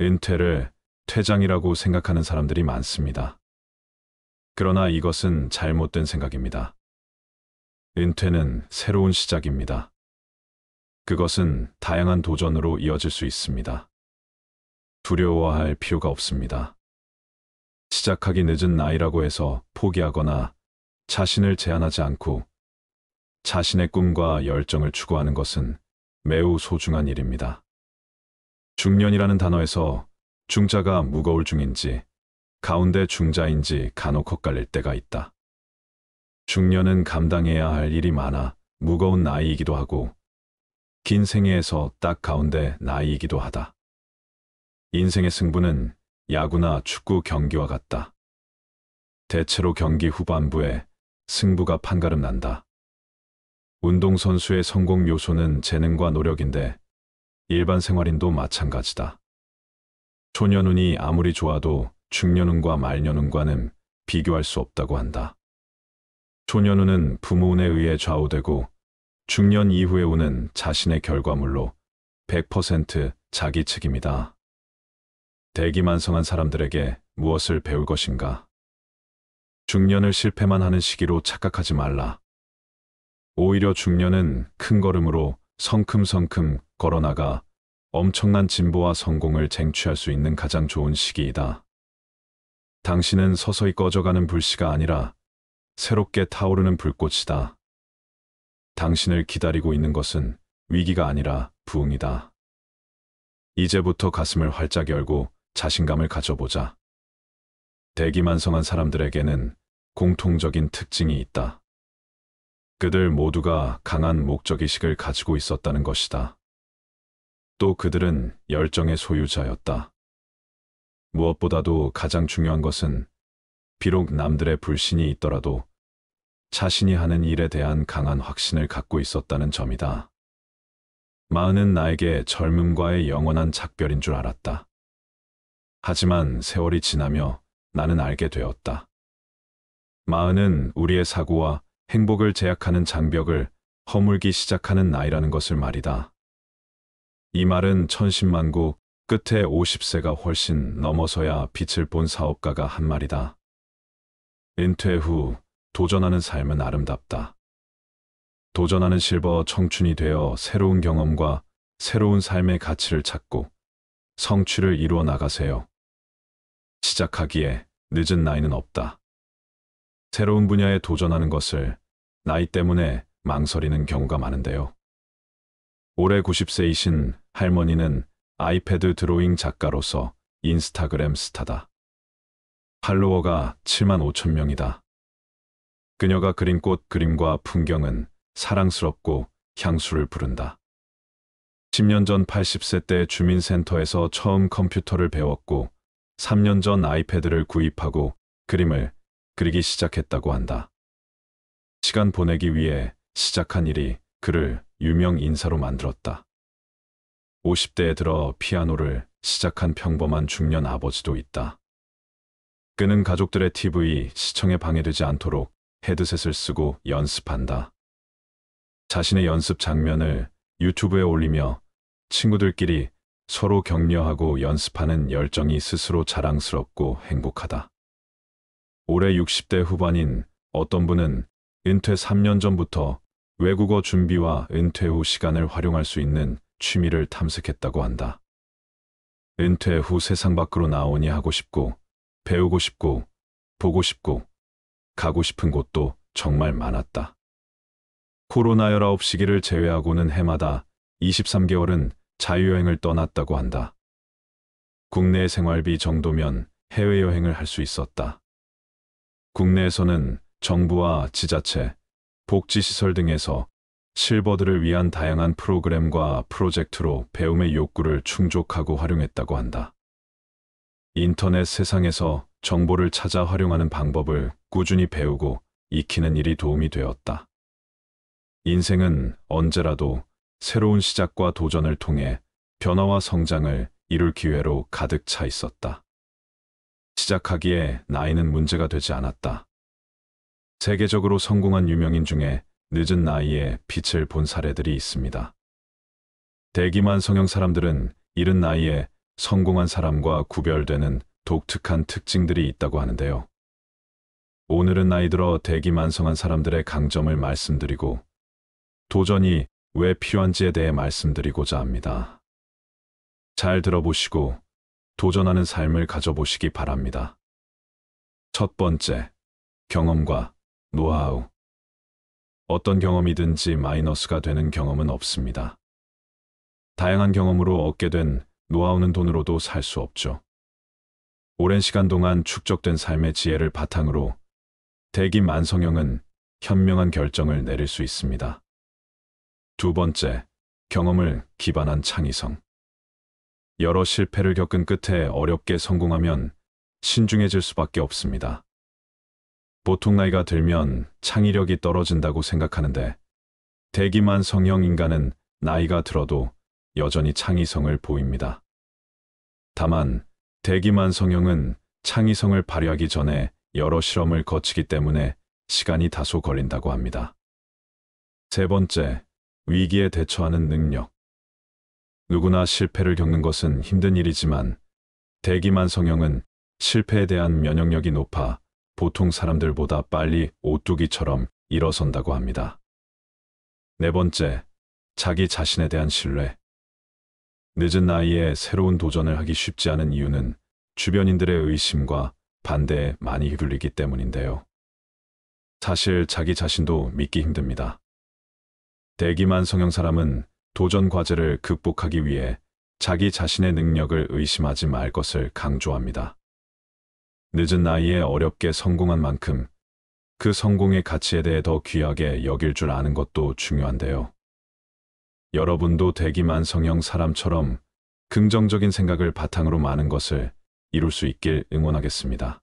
은퇴를 퇴장이라고 생각하는 사람들이 많습니다. 그러나 이것은 잘못된 생각입니다. 은퇴는 새로운 시작입니다. 그것은 다양한 도전으로 이어질 수 있습니다. 두려워할 필요가 없습니다. 시작하기 늦은 나이라고 해서 포기하거나 자신을 제한하지 않고 자신의 꿈과 열정을 추구하는 것은 매우 소중한 일입니다. 중년이라는 단어에서 중자가 무거울 중인지 가운데 중자인지 간혹 헛갈릴 때가 있다. 중년은 감당해야 할 일이 많아 무거운 나이이기도 하고 긴 생애에서 딱 가운데 나이이기도 하다. 인생의 승부는 야구나 축구 경기와 같다. 대체로 경기 후반부에 승부가 판가름 난다. 운동선수의 성공 요소는 재능과 노력인데 일반 생활인도 마찬가지다. 초년운이 아무리 좋아도 중년운과 말년운과는 비교할 수 없다고 한다. 초년운은 부모운에 의해 좌우되고 중년 이후의 운은 자신의 결과물로 100% 자기 책임이다. 대기만성한 사람들에게 무엇을 배울 것인가? 중년을 실패만 하는 시기로 착각하지 말라. 오히려 중년은 큰 걸음으로 성큼성큼 걸어나가 엄청난 진보와 성공을 쟁취할 수 있는 가장 좋은 시기이다. 당신은 서서히 꺼져가는 불씨가 아니라 새롭게 타오르는 불꽃이다. 당신을 기다리고 있는 것은 위기가 아니라 부흥이다. 이제부터 가슴을 활짝 열고 자신감을 가져보자. 대기만성한 사람들에게는 공통적인 특징이 있다. 그들 모두가 강한 목적의식을 가지고 있었다는 것이다. 또 그들은 열정의 소유자였다. 무엇보다도 가장 중요한 것은 비록 남들의 불신이 있더라도 자신이 하는 일에 대한 강한 확신을 갖고 있었다는 점이다. 마흔은 나에게 젊음과의 영원한 작별인 줄 알았다. 하지만 세월이 지나며 나는 알게 되었다. 마흔은 우리의 사고와 행복을 제약하는 장벽을 허물기 시작하는 나이라는 것을 말이다. 이 말은 천신만고 끝에 50세가 훨씬 넘어서야 빛을 본 사업가가 한 말이다. 은퇴 후 도전하는 삶은 아름답다. 도전하는 실버 청춘이 되어 새로운 경험과 새로운 삶의 가치를 찾고 성취를 이루어 나가세요. 시작하기에 늦은 나이는 없다. 새로운 분야에 도전하는 것을 나이 때문에 망설이는 경우가 많은데요. 올해 90세이신 할머니는 아이패드 드로잉 작가로서 인스타그램 스타다. 팔로워가 7만 5천 명이다. 그녀가 그린 꽃 그림과 풍경은 사랑스럽고 향수를 부른다. 10년 전 80세 때 주민센터에서 처음 컴퓨터를 배웠고 3년 전 아이패드를 구입하고 그림을 그리기 시작했다고 한다. 시간 보내기 위해 시작한 일이 그를 유명 인사로 만들었다. 50대에 들어 피아노를 시작한 평범한 중년 아버지도 있다. 그는 가족들의 TV 시청에 방해되지 않도록 헤드셋을 쓰고 연습한다. 자신의 연습 장면을 유튜브에 올리며 친구들끼리 서로 격려하고 연습하는 열정이 스스로 자랑스럽고 행복하다. 올해 60대 후반인 어떤 분은 은퇴 3년 전부터 외국어 준비와 은퇴 후 시간을 활용할 수 있는 취미를 탐색했다고 한다. 은퇴 후 세상 밖으로 나오니 하고 싶고 배우고 싶고 보고 싶고 가고 싶은 곳도 정말 많았다. 코로나 19 시기를 제외하고는 해마다 23개월은 자유여행을 떠났다고 한다. 국내 생활비 정도면 해외여행을 할 수 있었다. 국내에서는 정부와 지자체, 복지시설 등에서 실버들을 위한 다양한 프로그램과 프로젝트로 배움의 욕구를 충족하고 활용했다고 한다. 인터넷 세상에서 정보를 찾아 활용하는 방법을 꾸준히 배우고 익히는 일이 도움이 되었다. 인생은 언제라도 새로운 시작과 도전을 통해 변화와 성장을 이룰 기회로 가득 차 있었다. 시작하기에 나이는 문제가 되지 않았다. 세계적으로 성공한 유명인 중에 늦은 나이에 빛을 본 사례들이 있습니다. 대기만 성형 사람들은 이른 나이에 성공한 사람과 구별되는 독특한 특징들이 있다고 하는데요. 오늘은 나이 들어 대기만성한 사람들의 강점을 말씀드리고 도전이 왜 필요한지에 대해 말씀드리고자 합니다. 잘 들어보시고 도전하는 삶을 가져보시기 바랍니다. 첫 번째, 경험과 노하우. 어떤 경험이든지 마이너스가 되는 경험은 없습니다. 다양한 경험으로 얻게 된 노하우는 돈으로도 살 수 없죠. 오랜 시간 동안 축적된 삶의 지혜를 바탕으로 대기 만성형은 현명한 결정을 내릴 수 있습니다. 두 번째, 경험을 기반한 창의성. 여러 실패를 겪은 끝에 어렵게 성공하면 신중해질 수밖에 없습니다. 보통 나이가 들면 창의력이 떨어진다고 생각하는데 대기만 성형 인간은 나이가 들어도 여전히 창의성을 보입니다. 다만 대기만 성형은 창의성을 발휘하기 전에 여러 실험을 거치기 때문에 시간이 다소 걸린다고 합니다. 세 번째, 위기에 대처하는 능력. 누구나 실패를 겪는 것은 힘든 일이지만 대기만 성형은 실패에 대한 면역력이 높아 보통 사람들보다 빨리 오뚜기처럼 일어선다고 합니다. 네 번째, 자기 자신에 대한 신뢰. 늦은 나이에 새로운 도전을 하기 쉽지 않은 이유는 주변인들의 의심과 반대에 많이 휘둘리기 때문인데요. 사실 자기 자신도 믿기 힘듭니다. 대기만 성형 사람은 도전 과제를 극복하기 위해 자기 자신의 능력을 의심하지 말 것을 강조합니다. 늦은 나이에 어렵게 성공한 만큼 그 성공의 가치에 대해 더 귀하게 여길 줄 아는 것도 중요한데요. 여러분도 대기만 성형 사람처럼 긍정적인 생각을 바탕으로 많은 것을 이룰 수 있길 응원하겠습니다.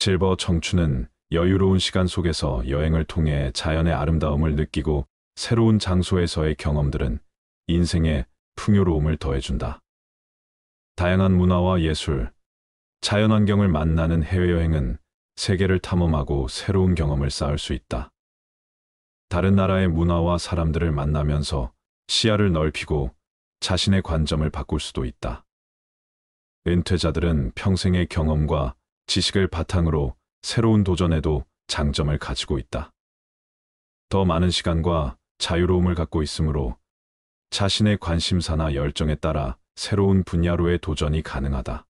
실버 청춘은 여유로운 시간 속에서 여행을 통해 자연의 아름다움을 느끼고 새로운 장소에서의 경험들은 인생의 풍요로움을 더해준다. 다양한 문화와 예술, 자연환경을 만나는 해외여행은 세계를 탐험하고 새로운 경험을 쌓을 수 있다. 다른 나라의 문화와 사람들을 만나면서 시야를 넓히고 자신의 관점을 바꿀 수도 있다. 은퇴자들은 평생의 경험과 지식을 바탕으로 새로운 도전에도 장점을 가지고 있다. 더 많은 시간과 자유로움을 갖고 있으므로 자신의 관심사나 열정에 따라 새로운 분야로의 도전이 가능하다.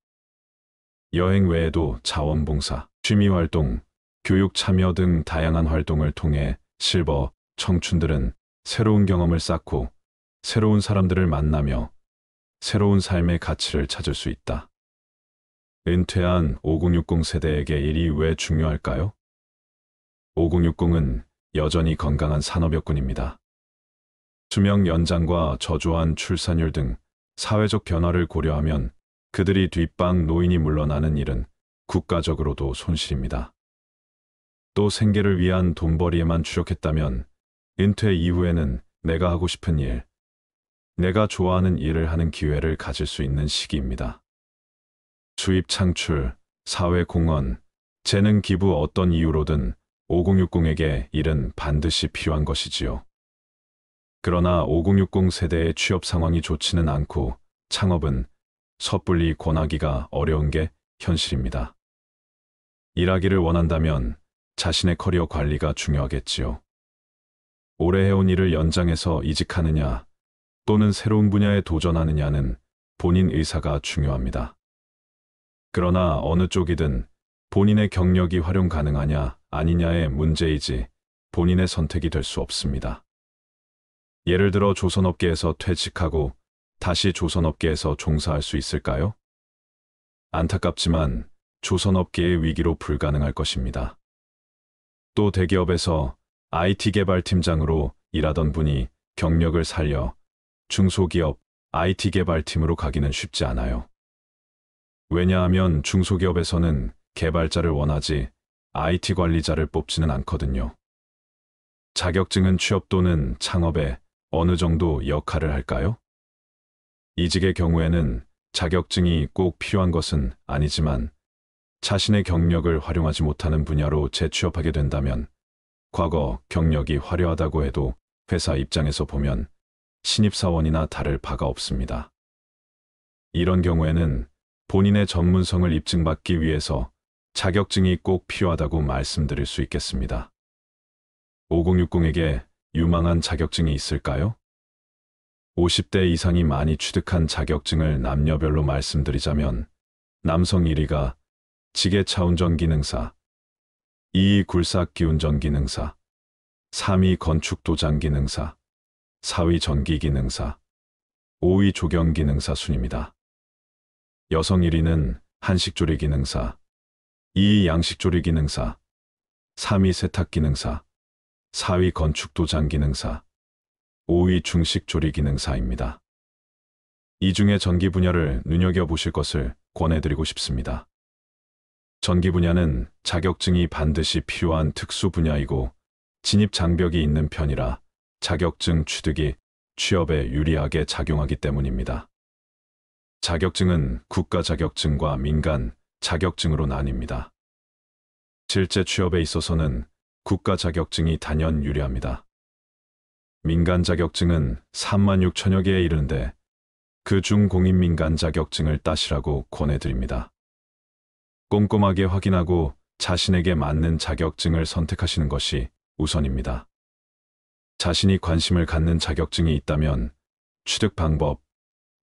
여행 외에도 자원봉사, 취미활동, 교육 참여 등 다양한 활동을 통해 실버 청춘들은 새로운 경험을 쌓고 새로운 사람들을 만나며 새로운 삶의 가치를 찾을 수 있다. 은퇴한 5060 세대에게 일이 왜 중요할까요? 5060은 여전히 건강한 산업여건입니다. 수명 연장과 저조한 출산율 등 사회적 변화를 고려하면 그들이 뒷방 노인이 물러나는 일은 국가적으로도 손실입니다. 또 생계를 위한 돈벌이에만 추적했다면 은퇴 이후에는 내가 하고 싶은 일, 내가 좋아하는 일을 하는 기회를 가질 수 있는 시기입니다. 수입 창출, 사회 공헌, 재능 기부 어떤 이유로든 5060에게 일은 반드시 필요한 것이지요. 그러나 5060 세대의 취업 상황이 좋지는 않고 창업은 섣불리 권하기가 어려운 게 현실입니다. 일하기를 원한다면 자신의 커리어 관리가 중요하겠지요. 오래 해온 일을 연장해서 이직하느냐 또는 새로운 분야에 도전하느냐는 본인 의사가 중요합니다. 그러나 어느 쪽이든 본인의 경력이 활용 가능하냐 아니냐의 문제이지 본인의 선택이 될 수 없습니다. 예를 들어 조선업계에서 퇴직하고 다시 조선업계에서 종사할 수 있을까요? 안타깝지만 조선업계의 위기로 불가능할 것입니다. 또 대기업에서 IT 개발팀장으로 일하던 분이 경력을 살려 중소기업 IT 개발팀으로 가기는 쉽지 않아요. 왜냐하면 중소기업에서는 개발자를 원하지 IT 관리자를 뽑지는 않거든요. 자격증은 취업 또는 창업에 어느 정도 역할을 할까요? 이직의 경우에는 자격증이 꼭 필요한 것은 아니지만 자신의 경력을 활용하지 못하는 분야로 재취업하게 된다면 과거 경력이 화려하다고 해도 회사 입장에서 보면 신입사원이나 다를 바가 없습니다. 이런 경우에는 본인의 전문성을 입증받기 위해서 자격증이 꼭 필요하다고 말씀드릴 수 있겠습니다. 5060에게 유망한 자격증이 있을까요? 50대 이상이 많이 취득한 자격증을 남녀별로 말씀드리자면 남성 1위가 지게차 운전기능사, 2위 굴삭기 운전기능사, 3위 건축도장기능사, 4위 전기기능사, 5위 조경기능사 순입니다. 여성 1위는 한식조리기능사, 2위 양식조리기능사, 3위 세탁기능사, 4위 건축도장기능사, 5위 중식 조리 기능사입니다. 이 중에 전기 분야를 눈여겨보실 것을 권해드리고 싶습니다. 전기 분야는 자격증이 반드시 필요한 특수 분야이고 진입 장벽이 있는 편이라 자격증 취득이 취업에 유리하게 작용하기 때문입니다. 자격증은 국가 자격증과 민간 자격증으로 나뉩니다. 실제 취업에 있어서는 국가 자격증이 단연 유리합니다. 민간 자격증은 3만 6천여 개에 이르는데 그 중 공인 민간 자격증을 따시라고 권해드립니다. 꼼꼼하게 확인하고 자신에게 맞는 자격증을 선택하시는 것이 우선입니다. 자신이 관심을 갖는 자격증이 있다면 취득 방법,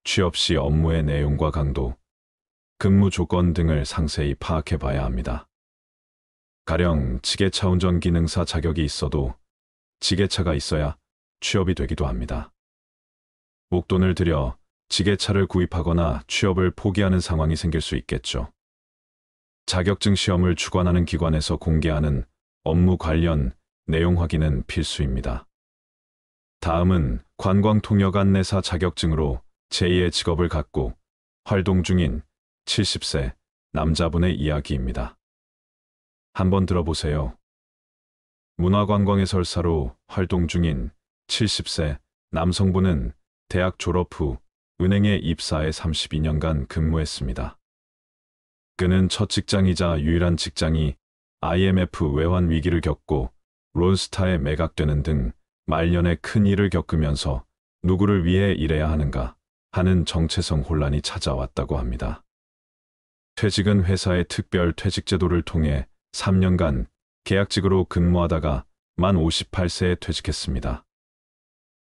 취업 시 업무의 내용과 강도, 근무 조건 등을 상세히 파악해 봐야 합니다. 가령 지게차 운전 기능사 자격이 있어도 지게차가 있어야 취업이 되기도 합니다. 목돈을 들여 지게차를 구입하거나 취업을 포기하는 상황이 생길 수 있겠죠. 자격증 시험을 주관하는 기관에서 공개하는 업무 관련 내용 확인은 필수입니다. 다음은 관광통역 안내사 자격증으로 제2의 직업을 갖고 활동 중인 70세 남자분의 이야기입니다. 한번 들어보세요. 문화관광의 설사로 활동 중인 70세 남성분은 대학 졸업 후 은행에 입사해 32년간 근무했습니다. 그는 첫 직장이자 유일한 직장이 IMF 외환 위기를 겪고 론스타에 매각되는 등 말년에 큰 일을 겪으면서 누구를 위해 일해야 하는가 하는 정체성 혼란이 찾아왔다고 합니다. 퇴직은 회사의 특별 퇴직 제도를 통해 3년간 계약직으로 근무하다가 만 58세에 퇴직했습니다.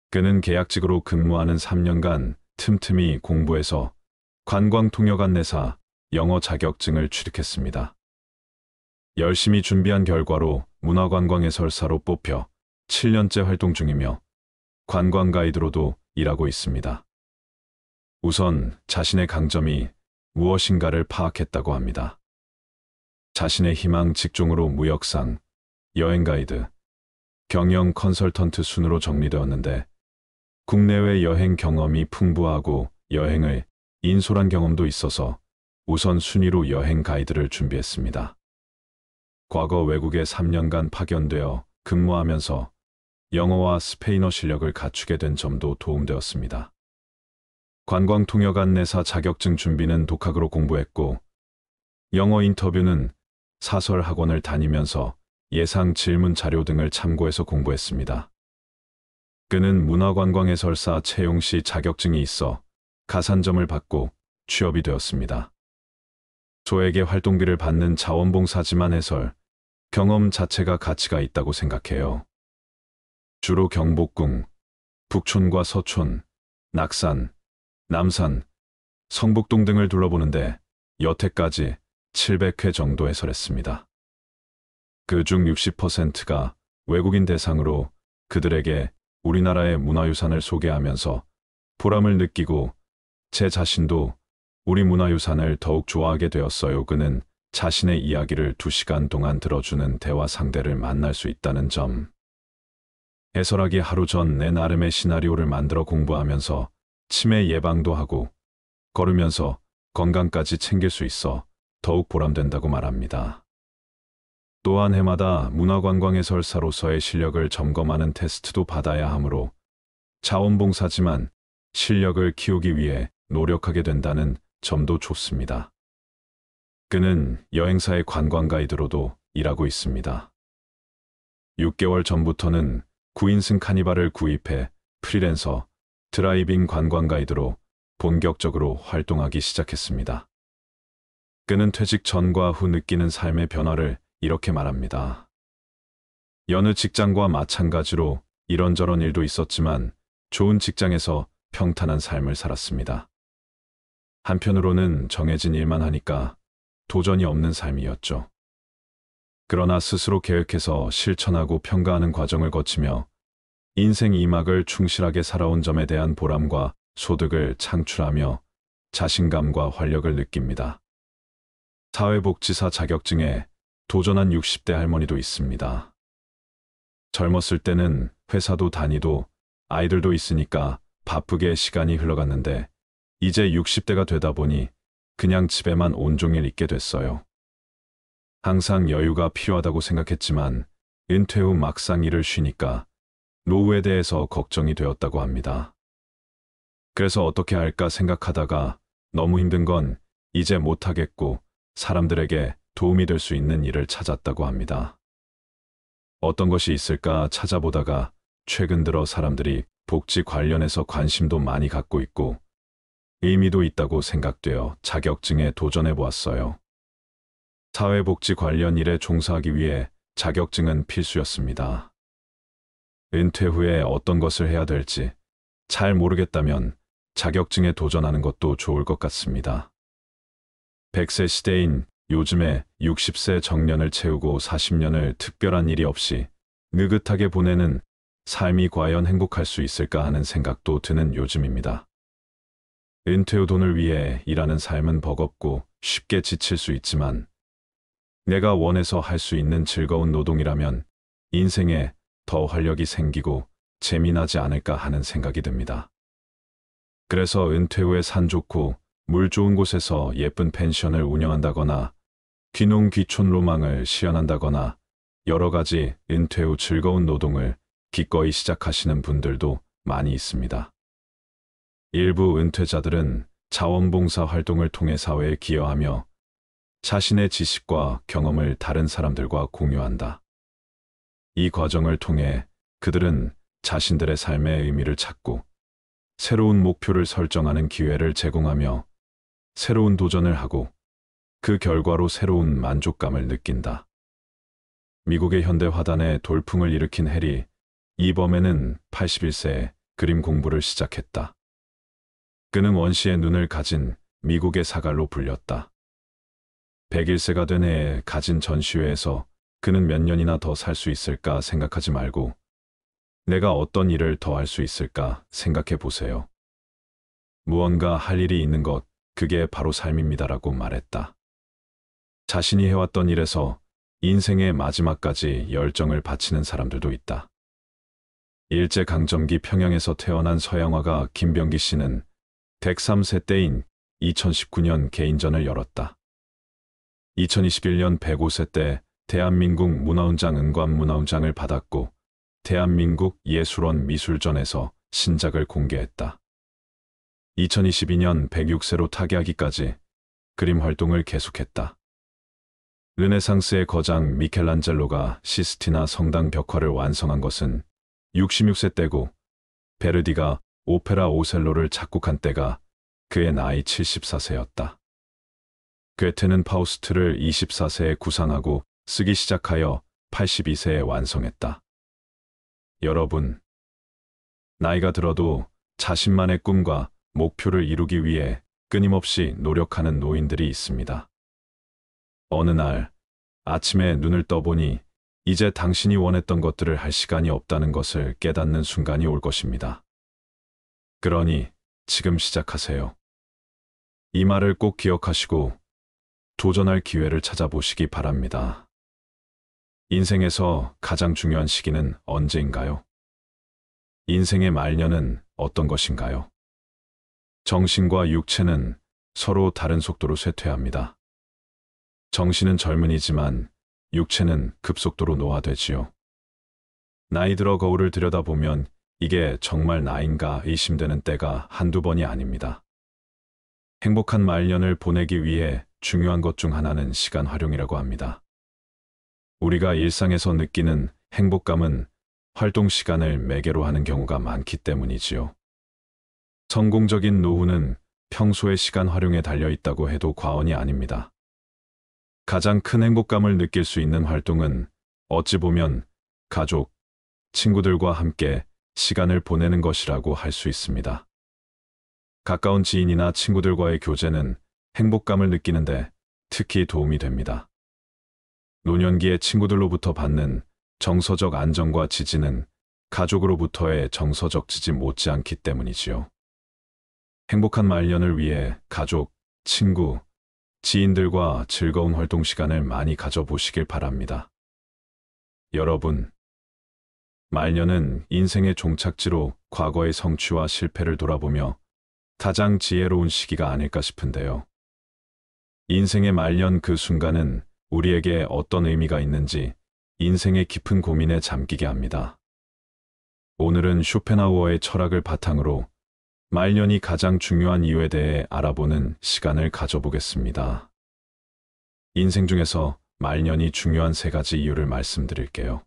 그는 계약직으로 근무하는 3년간 틈틈이 공부해서 관광통역안내사 영어 자격증을 취득했습니다. 열심히 준비한 결과로 문화관광해설사로 뽑혀 7년째 활동 중이며 관광 가이드로도 일하고 있습니다. 우선 자신의 강점이 무엇인가를 파악했다고 합니다. 자신의 희망 직종으로 무역상, 여행 가이드, 경영 컨설턴트 순으로 정리되었는데 국내외 여행 경험이 풍부하고 여행을 인솔한 경험도 있어서 우선순위로 여행 가이드를 준비했습니다. 과거 외국에 3년간 파견되어 근무하면서 영어와 스페인어 실력을 갖추게 된 점도 도움되었습니다. 관광통역 안내사 자격증 준비는 독학으로 공부했고 영어 인터뷰는 사설 학원을 다니면서 예상 질문 자료 등을 참고해서 공부했습니다. 그는 문화관광해설사 채용 시 자격증이 있어 가산점을 받고 취업이 되었습니다. 조에게 활동비를 받는 자원봉사지만 해설, 경험 자체가 가치가 있다고 생각해요. 주로 경복궁, 북촌과 서촌, 낙산, 남산, 성북동 등을 둘러보는데 여태까지 700회 정도 해설했습니다. 그 중 60%가 외국인 대상으로 그들에게 우리나라의 문화유산을 소개하면서 보람을 느끼고 제 자신도 우리 문화유산을 더욱 좋아하게 되었어요. 그는 자신의 이야기를 두시간 동안 들어주는 대화 상대를 만날 수 있다는 점. 해설하기 하루 전 내 나름의 시나리오를 만들어 공부하면서 치매 예방도 하고 걸으면서 건강까지 챙길 수 있어 더욱 보람된다고 말합니다. 또한 해마다 문화관광 해설사로서의 실력을 점검하는 테스트도 받아야 하므로 자원봉사지만 실력을 키우기 위해 노력하게 된다는 점도 좋습니다. 그는 여행사의 관광 가이드로도 일하고 있습니다. 6개월 전부터는 9인승 카니발을 구입해 프리랜서 드라이빙 관광 가이드로 본격적으로 활동하기 시작했습니다. 그는 퇴직 전과 후 느끼는 삶의 변화를 이렇게 말합니다. 여느 직장과 마찬가지로 이런저런 일도 있었지만 좋은 직장에서 평탄한 삶을 살았습니다. 한편으로는 정해진 일만 하니까 도전이 없는 삶이었죠. 그러나 스스로 계획해서 실천하고 평가하는 과정을 거치며 인생 2막을 충실하게 살아온 점에 대한 보람과 소득을 창출하며 자신감과 활력을 느낍니다. 사회복지사 자격증에 도전한 60대 할머니도 있습니다. 젊었을 때는 회사도 다니도 아이들도 있으니까 바쁘게 시간이 흘러갔는데 이제 60대가 되다 보니 그냥 집에만 온종일 있게 됐어요. 항상 여유가 필요하다고 생각했지만 은퇴 후 막상 일을 쉬니까 노후에 대해서 걱정이 되었다고 합니다. 그래서 어떻게 할까 생각하다가 너무 힘든 건 이제 못하겠고 사람들에게 도움이 될 수 있는 일을 찾았다고 합니다. 어떤 것이 있을까 찾아보다가 최근 들어 사람들이 복지 관련해서 관심도 많이 갖고 있고 의미도 있다고 생각되어 자격증에 도전해 보았어요. 사회복지 관련 일에 종사하기 위해 자격증은 필수였습니다. 은퇴 후에 어떤 것을 해야 될지 잘 모르겠다면 자격증에 도전하는 것도 좋을 것 같습니다. 100세 시대인 요즘에 60세 정년을 채우고 40년을 특별한 일이 없이 느긋하게 보내는 삶이 과연 행복할 수 있을까 하는 생각도 드는 요즘입니다. 은퇴 후 돈을 위해 일하는 삶은 버겁고 쉽게 지칠 수 있지만 내가 원해서 할 수 있는 즐거운 노동이라면 인생에 더 활력이 생기고 재미나지 않을까 하는 생각이 듭니다. 그래서 은퇴 후에 산 좋고 물 좋은 곳에서 예쁜 펜션을 운영한다거나 귀농귀촌 로망을 시연한다거나 여러 가지 은퇴 후 즐거운 노동을 기꺼이 시작하시는 분들도 많이 있습니다. 일부 은퇴자들은 자원봉사 활동을 통해 사회에 기여하며 자신의 지식과 경험을 다른 사람들과 공유한다. 이 과정을 통해 그들은 자신들의 삶의 의미를 찾고 새로운 목표를 설정하는 기회를 제공하며 새로운 도전을 하고 그 결과로 새로운 만족감을 느낀다. 미국의 현대 화단에 돌풍을 일으킨 해리, 이범에는 81세에 그림 공부를 시작했다. 그는 원시의 눈을 가진 미국의 사갈로 불렸다. 101세가 된 해에 가진 전시회에서 그는 몇 년이나 더 살 수 있을까 생각하지 말고 내가 어떤 일을 더 할 수 있을까 생각해 보세요. 무언가 할 일이 있는 것, 그게 바로 삶입니다라고 말했다. 자신이 해왔던 일에서 인생의 마지막까지 열정을 바치는 사람들도 있다. 일제강점기 평양에서 태어난 서양화가 김병기 씨는 103세 때인 2019년 개인전을 열었다. 2021년 105세 때 대한민국 문화훈장 은관문화훈장을 받았고 대한민국 예술원 미술전에서 신작을 공개했다. 2022년 106세로 타계하기까지 그림 활동을 계속했다. 르네상스의 거장 미켈란젤로가 시스티나 성당 벽화를 완성한 것은 66세 때고 베르디가 오페라 오셀로를 작곡한 때가 그의 나이 74세였다. 괴테는 파우스트를 24세에 구상하고 쓰기 시작하여 82세에 완성했다. 여러분, 나이가 들어도 자신만의 꿈과 목표를 이루기 위해 끊임없이 노력하는 노인들이 있습니다. 어느 날 아침에 눈을 떠보니 이제 당신이 원했던 것들을 할 시간이 없다는 것을 깨닫는 순간이 올 것입니다. 그러니 지금 시작하세요. 이 말을 꼭 기억하시고 도전할 기회를 찾아보시기 바랍니다. 인생에서 가장 중요한 시기는 언제인가요? 인생의 말년은 어떤 것인가요? 정신과 육체는 서로 다른 속도로 쇠퇴합니다. 정신은 젊은이지만 육체는 급속도로 노화되지요. 나이 들어 거울을 들여다보면 이게 정말 나인가 의심되는 때가 한두 번이 아닙니다. 행복한 말년을 보내기 위해 중요한 것 중 하나는 시간 활용이라고 합니다. 우리가 일상에서 느끼는 행복감은 활동 시간을 매개로 하는 경우가 많기 때문이지요. 성공적인 노후는 평소의 시간 활용에 달려 있다고 해도 과언이 아닙니다. 가장 큰 행복감을 느낄 수 있는 활동은 어찌 보면 가족, 친구들과 함께 시간을 보내는 것이라고 할 수 있습니다. 가까운 지인이나 친구들과의 교제는 행복감을 느끼는데 특히 도움이 됩니다. 노년기의 친구들로부터 받는 정서적 안정과 지지는 가족으로부터의 정서적 지지 못지않기 때문이지요. 행복한 말년을 위해 가족, 친구, 지인들과 즐거운 활동 시간을 많이 가져보시길 바랍니다. 여러분, 말년은 인생의 종착지로 과거의 성취와 실패를 돌아보며 가장 지혜로운 시기가 아닐까 싶은데요. 인생의 말년 그 순간은 우리에게 어떤 의미가 있는지 인생의 깊은 고민에 잠기게 합니다. 오늘은 쇼펜하우어의 철학을 바탕으로 말년이 가장 중요한 이유에 대해 알아보는 시간을 가져보겠습니다. 인생 중에서 말년이 중요한 세 가지 이유를 말씀드릴게요.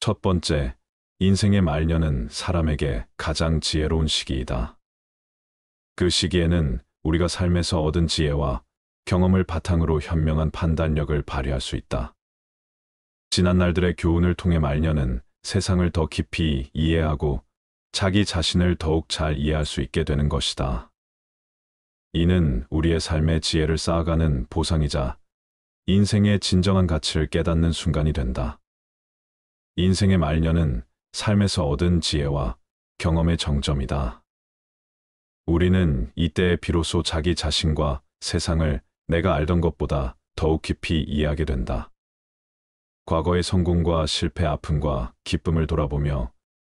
첫 번째, 인생의 말년은 사람에게 가장 지혜로운 시기이다. 그 시기에는 우리가 삶에서 얻은 지혜와 경험을 바탕으로 현명한 판단력을 발휘할 수 있다. 지난 날들의 교훈을 통해 말년은 세상을 더 깊이 이해하고 자기 자신을 더욱 잘 이해할 수 있게 되는 것이다. 이는 우리의 삶의 지혜를 쌓아가는 보상이자 인생의 진정한 가치를 깨닫는 순간이 된다. 인생의 말년은 삶에서 얻은 지혜와 경험의 정점이다. 우리는 이때에 비로소 자기 자신과 세상을 내가 알던 것보다 더욱 깊이 이해하게 된다. 과거의 성공과 실패, 아픔과 기쁨을 돌아보며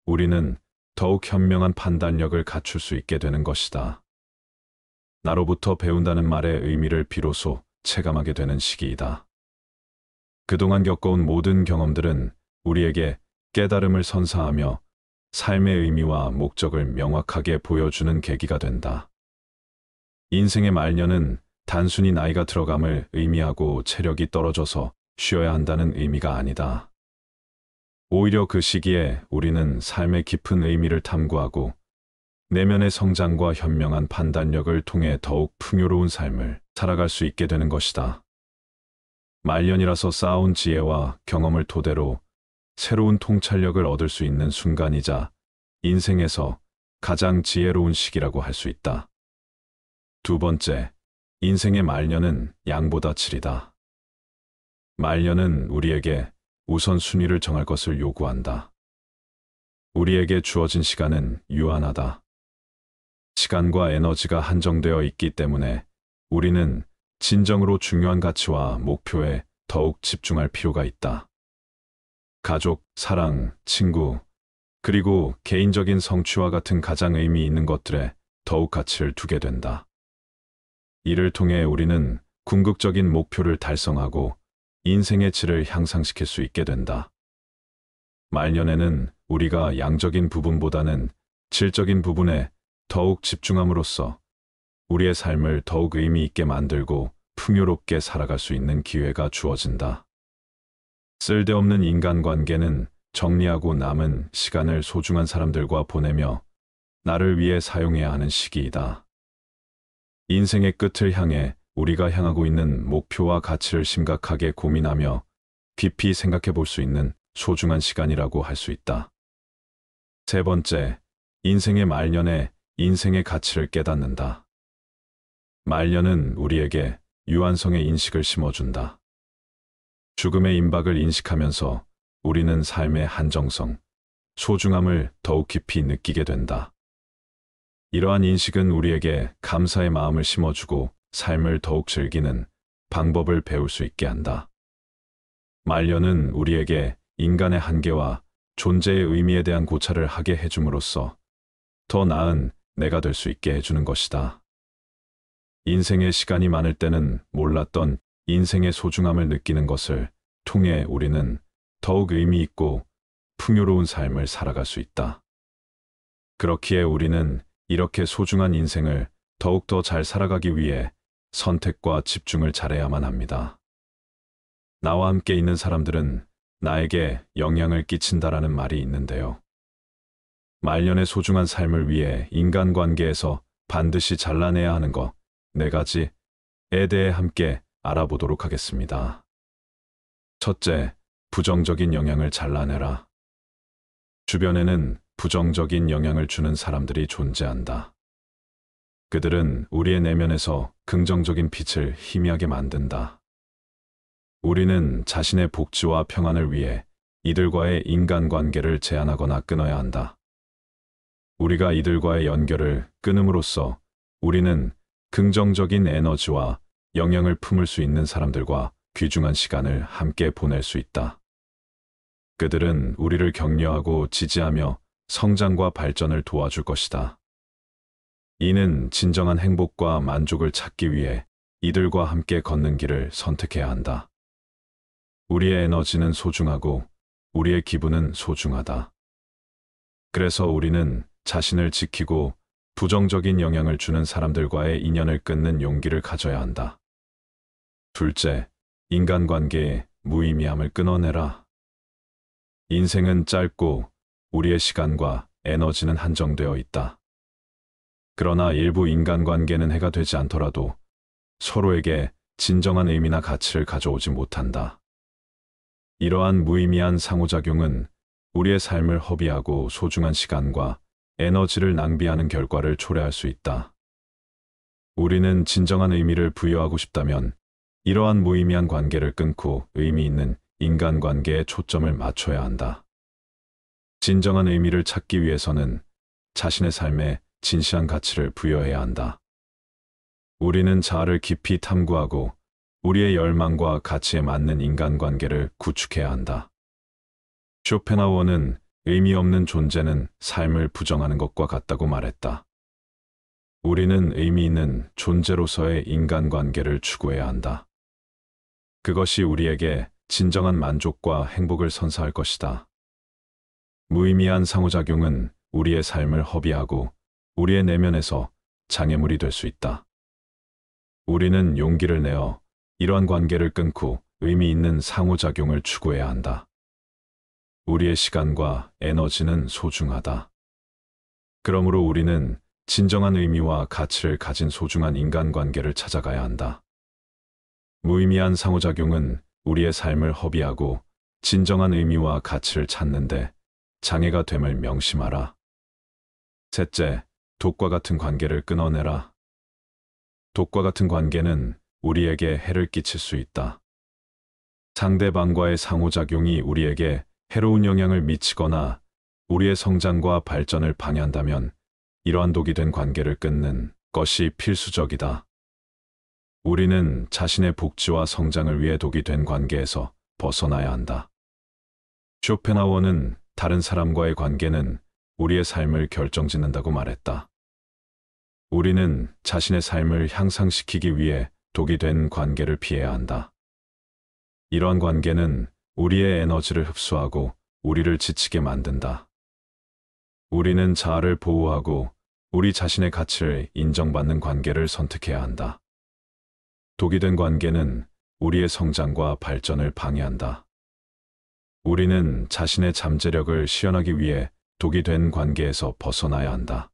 우리는 더욱 현명한 판단력을 갖출 수 있게 되는 것이다. 나로부터 배운다는 말의 의미를 비로소 체감하게 되는 시기이다. 그동안 겪어온 모든 경험들은 우리에게 깨달음을 선사하며 삶의 의미와 목적을 명확하게 보여주는 계기가 된다. 인생의 말년은 단순히 나이가 들어감을 의미하고 체력이 떨어져서 쉬어야 한다는 의미가 아니다. 오히려 그 시기에 우리는 삶의 깊은 의미를 탐구하고 내면의 성장과 현명한 판단력을 통해 더욱 풍요로운 삶을 살아갈 수 있게 되는 것이다. 말년이라서 쌓아온 지혜와 경험을 토대로 새로운 통찰력을 얻을 수 있는 순간이자 인생에서 가장 지혜로운 시기라고 할 수 있다. 두 번째, 인생의 말년은 양보다 질이다. 말년은 우리에게 우선순위를 정할 것을 요구한다. 우리에게 주어진 시간은 유한하다. 시간과 에너지가 한정되어 있기 때문에 우리는 진정으로 중요한 가치와 목표에 더욱 집중할 필요가 있다. 가족, 사랑, 친구, 그리고 개인적인 성취와 같은 가장 의미 있는 것들에 더욱 가치를 두게 된다. 이를 통해 우리는 궁극적인 목표를 달성하고 인생의 질을 향상시킬 수 있게 된다. 말년에는 우리가 양적인 부분보다는 질적인 부분에 더욱 집중함으로써 우리의 삶을 더욱 의미 있게 만들고 풍요롭게 살아갈 수 있는 기회가 주어진다. 쓸데없는 인간관계는 정리하고 남은 시간을 소중한 사람들과 보내며 나를 위해 사용해야 하는 시기이다. 인생의 끝을 향해 우리가 향하고 있는 목표와 가치를 심각하게 고민하며 깊이 생각해 볼 수 있는 소중한 시간이라고 할 수 있다. 세 번째, 인생의 말년에 인생의 가치를 깨닫는다. 말년은 우리에게 유한성의 인식을 심어준다. 죽음의 임박을 인식하면서 우리는 삶의 한정성, 소중함을 더욱 깊이 느끼게 된다. 이러한 인식은 우리에게 감사의 마음을 심어주고 삶을 더욱 즐기는 방법을 배울 수 있게 한다. 말년은 우리에게 인간의 한계와 존재의 의미에 대한 고찰을 하게 해줌으로써 더 나은 내가 될 수 있게 해주는 것이다. 인생의 시간이 많을 때는 몰랐던 인생의 소중함을 느끼는 것을 통해 우리는 더욱 의미 있고 풍요로운 삶을 살아갈 수 있다. 그렇기에 우리는 이렇게 소중한 인생을 더욱더 잘 살아가기 위해 선택과 집중을 잘해야만 합니다. 나와 함께 있는 사람들은 나에게 영향을 끼친다라는 말이 있는데요. 말년의 소중한 삶을 위해 인간관계에서 반드시 잘라내야 하는 것 네 가지에 대해 함께 알아보도록 하겠습니다. 첫째, 부정적인 영향을 잘라내라. 주변에는 부정적인 영향을 주는 사람들이 존재한다. 그들은 우리의 내면에서 긍정적인 빛을 희미하게 만든다. 우리는 자신의 복지와 평안을 위해 이들과의 인간관계를 제한하거나 끊어야 한다. 우리가 이들과의 연결을 끊음으로써 우리는 긍정적인 에너지와 영향을 품을 수 있는 사람들과 귀중한 시간을 함께 보낼 수 있다. 그들은 우리를 격려하고 지지하며 성장과 발전을 도와줄 것이다. 이는 진정한 행복과 만족을 찾기 위해 이들과 함께 걷는 길을 선택해야 한다. 우리의 에너지는 소중하고 우리의 기분은 소중하다. 그래서 우리는 자신을 지키고 부정적인 영향을 주는 사람들과의 인연을 끊는 용기를 가져야 한다. 둘째, 인간관계의 무의미함을 끊어내라. 인생은 짧고 우리의 시간과 에너지는 한정되어 있다. 그러나 일부 인간관계는 해가 되지 않더라도 서로에게 진정한 의미나 가치를 가져오지 못한다. 이러한 무의미한 상호작용은 우리의 삶을 허비하고 소중한 시간과 에너지를 낭비하는 결과를 초래할 수 있다. 우리는 진정한 의미를 부여하고 싶다면 이러한 무의미한 관계를 끊고 의미 있는 인간관계에 초점을 맞춰야 한다. 진정한 의미를 찾기 위해서는 자신의 삶에 진실한 가치를 부여해야 한다. 우리는 자아를 깊이 탐구하고 우리의 열망과 가치에 맞는 인간관계를 구축해야 한다. 쇼펜하워는 의미 없는 존재는 삶을 부정하는 것과 같다고 말했다. 우리는 의미 있는 존재로서의 인간관계를 추구해야 한다. 그것이 우리에게 진정한 만족과 행복을 선사할 것이다. 무의미한 상호작용은 우리의 삶을 허비하고 우리의 내면에서 장애물이 될 수 있다. 우리는 용기를 내어 이러한 관계를 끊고 의미 있는 상호작용을 추구해야 한다. 우리의 시간과 에너지는 소중하다. 그러므로 우리는 진정한 의미와 가치를 가진 소중한 인간관계를 찾아가야 한다. 무의미한 상호작용은 우리의 삶을 허비하고 진정한 의미와 가치를 찾는데 장애가 됨을 명심하라. 셋째, 독과 같은 관계를 끊어내라. 독과 같은 관계는 우리에게 해를 끼칠 수 있다. 상대방과의 상호작용이 우리에게 해로운 영향을 미치거나 우리의 성장과 발전을 방해한다면 이러한 독이 된 관계를 끊는 것이 필수적이다. 우리는 자신의 복지와 성장을 위해 독이 된 관계에서 벗어나야 한다. 쇼펜하워는 다른 사람과의 관계는 우리의 삶을 결정짓는다고 말했다. 우리는 자신의 삶을 향상시키기 위해 독이 된 관계를 피해야 한다. 이러한 관계는 우리의 에너지를 흡수하고 우리를 지치게 만든다. 우리는 자아를 보호하고 우리 자신의 가치를 인정받는 관계를 선택해야 한다. 독이 된 관계는 우리의 성장과 발전을 방해한다. 우리는 자신의 잠재력을 시연하기 위해 독이 된 관계에서 벗어나야 한다.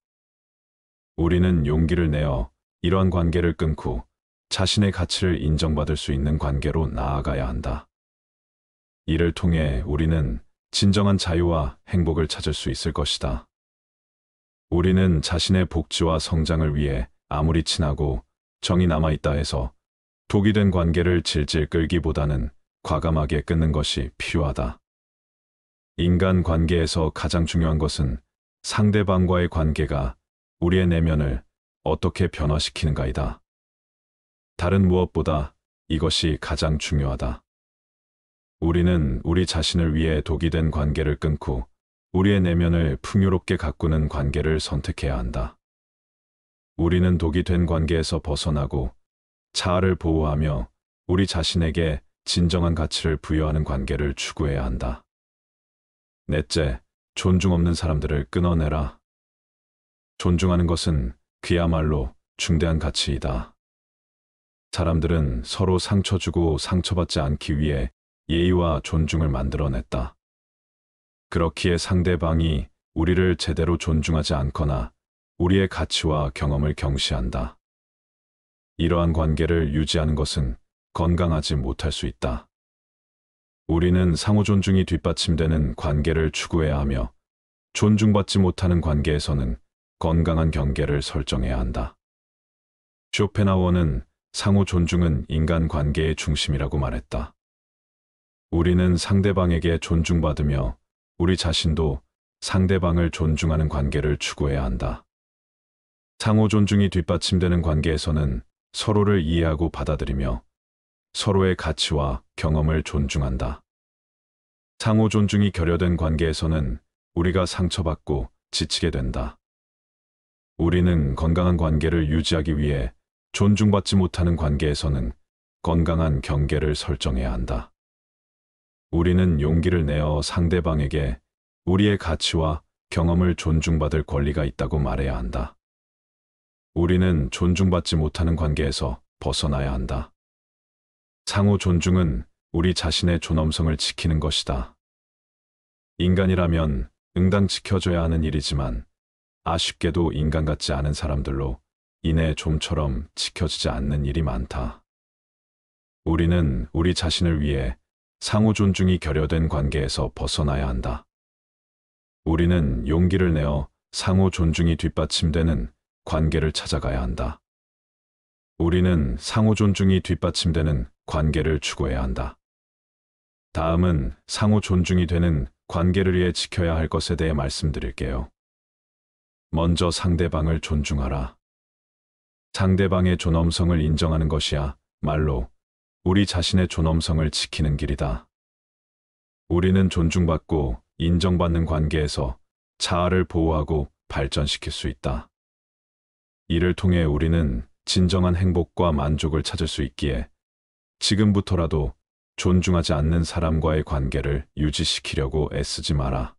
우리는 용기를 내어 이러한 관계를 끊고 자신의 가치를 인정받을 수 있는 관계로 나아가야 한다. 이를 통해 우리는 진정한 자유와 행복을 찾을 수 있을 것이다. 우리는 자신의 복지와 성장을 위해 아무리 친하고 정이 남아있다 해서 독이 된 관계를 질질 끌기보다는 과감하게 끊는 것이 필요하다. 인간 관계에서 가장 중요한 것은 상대방과의 관계가 우리의 내면을 어떻게 변화시키는가이다. 다른 무엇보다 이것이 가장 중요하다. 우리는 우리 자신을 위해 독이 된 관계를 끊고 우리의 내면을 풍요롭게 가꾸는 관계를 선택해야 한다. 우리는 독이 된 관계에서 벗어나고 자아를 보호하며 우리 자신에게 진정한 가치를 부여하는 관계를 추구해야 한다. 넷째, 존중 없는 사람들을 끊어내라. 존중하는 것은 그야말로 중대한 가치이다. 사람들은 서로 상처 주고 상처받지 않기 위해 예의와 존중을 만들어냈다. 그렇기에 상대방이 우리를 제대로 존중하지 않거나 우리의 가치와 경험을 경시한다. 이러한 관계를 유지하는 것은 건강하지 못할 수 있다. 우리는 상호 존중이 뒷받침되는 관계를 추구해야 하며 존중받지 못하는 관계에서는 건강한 경계를 설정해야 한다. 쇼펜하워는 상호 존중은 인간관계의 중심이라고 말했다. 우리는 상대방에게 존중받으며 우리 자신도 상대방을 존중하는 관계를 추구해야 한다. 상호 존중이 뒷받침되는 관계에서는 서로를 이해하고 받아들이며 서로의 가치와 경험을 존중한다. 상호 존중이 결여된 관계에서는 우리가 상처받고 지치게 된다. 우리는 건강한 관계를 유지하기 위해 존중받지 못하는 관계에서는 건강한 경계를 설정해야 한다. 우리는 용기를 내어 상대방에게 우리의 가치와 경험을 존중받을 권리가 있다고 말해야 한다. 우리는 존중받지 못하는 관계에서 벗어나야 한다. 상호 존중은 우리 자신의 존엄성을 지키는 것이다. 인간이라면 응당 지켜줘야 하는 일이지만 아쉽게도 인간 같지 않은 사람들로 인해 좀처럼 지켜지지 않는 일이 많다. 우리는 우리 자신을 위해 상호 존중이 결여된 관계에서 벗어나야 한다. 우리는 용기를 내어 상호 존중이 뒷받침되는 관계를 찾아가야 한다. 우리는 상호 존중이 뒷받침되는 관계를 추구해야 한다. 다음은 상호 존중이 되는 관계를 위해 지켜야 할 것에 대해 말씀드릴게요. 먼저 상대방을 존중하라. 상대방의 존엄성을 인정하는 것이야 말로 우리 자신의 존엄성을 지키는 길이다. 우리는 존중받고 인정받는 관계에서 자아를 보호하고 발전시킬 수 있다. 이를 통해 우리는 진정한 행복과 만족을 찾을 수 있기에 지금부터라도 존중하지 않는 사람과의 관계를 유지시키려고 애쓰지 마라.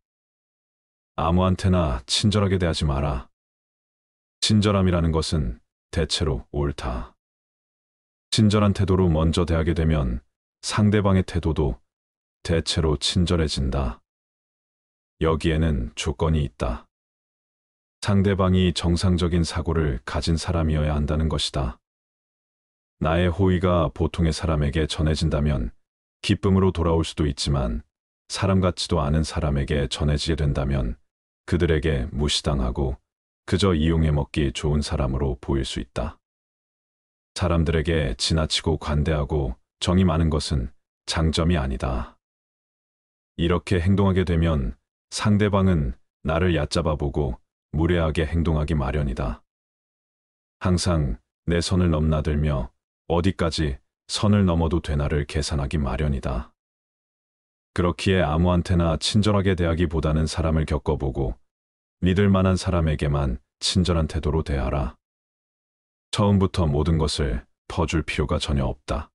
아무한테나 친절하게 대하지 마라. 친절함이라는 것은 대체로 옳다. 친절한 태도로 먼저 대하게 되면 상대방의 태도도 대체로 친절해진다. 여기에는 조건이 있다. 상대방이 정상적인 사고를 가진 사람이어야 한다는 것이다. 나의 호의가 보통의 사람에게 전해진다면 기쁨으로 돌아올 수도 있지만 사람 같지도 않은 사람에게 전해지게 된다면 그들에게 무시당하고 그저 이용해 먹기 좋은 사람으로 보일 수 있다. 사람들에게 지나치고 관대하고 정이 많은 것은 장점이 아니다. 이렇게 행동하게 되면 상대방은 나를 얕잡아 보고 무례하게 행동하기 마련이다. 항상 내 선을 넘나들며 어디까지 선을 넘어도 되나를 계산하기 마련이다. 그렇기에 아무한테나 친절하게 대하기보다는 사람을 겪어보고 믿을 만한 사람에게만 친절한 태도로 대하라. 처음부터 모든 것을 퍼줄 필요가 전혀 없다.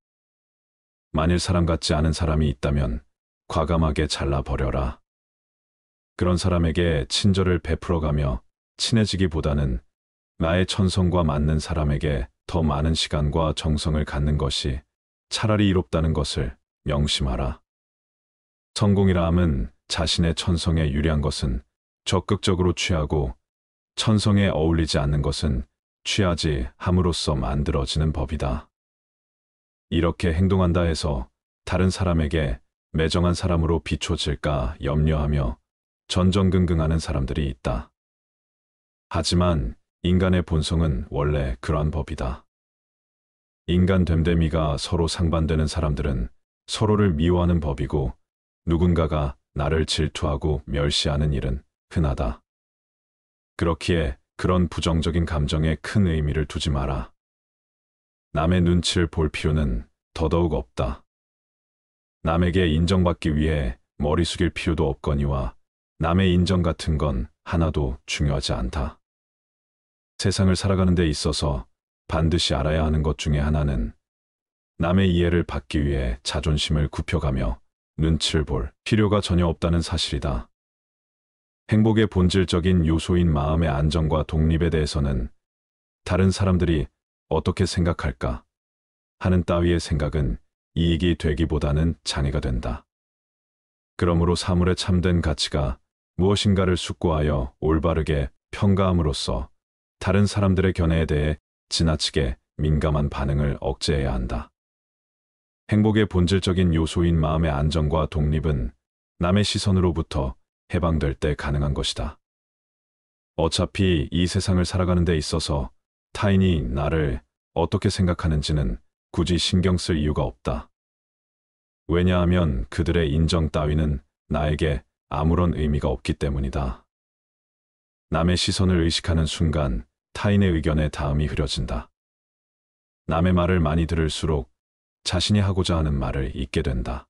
만일 사람 같지 않은 사람이 있다면 과감하게 잘라버려라. 그런 사람에게 친절을 베풀어가며 친해지기보다는 나의 천성과 맞는 사람에게 더 많은 시간과 정성을 갖는 것이 차라리 이롭다는 것을 명심하라. 성공이라 함은 자신의 천성에 유리한 것은 적극적으로 취하고 천성에 어울리지 않는 것은 취하지 함으로써 만들어지는 법이다. 이렇게 행동한다 해서 다른 사람에게 매정한 사람으로 비춰질까 염려하며 전전긍긍하는 사람들이 있다. 하지만 인간의 본성은 원래 그러한 법이다. 인간 됨됨이가 서로 상반되는 사람들은 서로를 미워하는 법이고 누군가가 나를 질투하고 멸시하는 일은 흔하다. 그렇기에 그런 부정적인 감정에 큰 의미를 두지 마라. 남의 눈치를 볼 필요는 더더욱 없다. 남에게 인정받기 위해 머리 숙일 필요도 없거니와 남의 인정 같은 건 하나도 중요하지 않다. 세상을 살아가는 데 있어서 반드시 알아야 하는 것 중에 하나는 남의 이해를 받기 위해 자존심을 굽혀가며 눈치를 볼 필요가 전혀 없다는 사실이다. 행복의 본질적인 요소인 마음의 안정과 독립에 대해서는 다른 사람들이 어떻게 생각할까 하는 따위의 생각은 이익이 되기보다는 장애가 된다. 그러므로 사물의 참된 가치가 무엇인가를 숙고하여 올바르게 평가함으로써 다른 사람들의 견해에 대해 지나치게 민감한 반응을 억제해야 한다. 행복의 본질적인 요소인 마음의 안정과 독립은 남의 시선으로부터 해방될 때 가능한 것이다. 어차피 이 세상을 살아가는 데 있어서 타인이 나를 어떻게 생각하는지는 굳이 신경 쓸 이유가 없다. 왜냐하면 그들의 인정 따위는 나에게 아무런 의미가 없기 때문이다. 남의 시선을 의식하는 순간 타인의 의견에 다음이 흐려진다. 남의 말을 많이 들을수록 자신이 하고자 하는 말을 잊게 된다.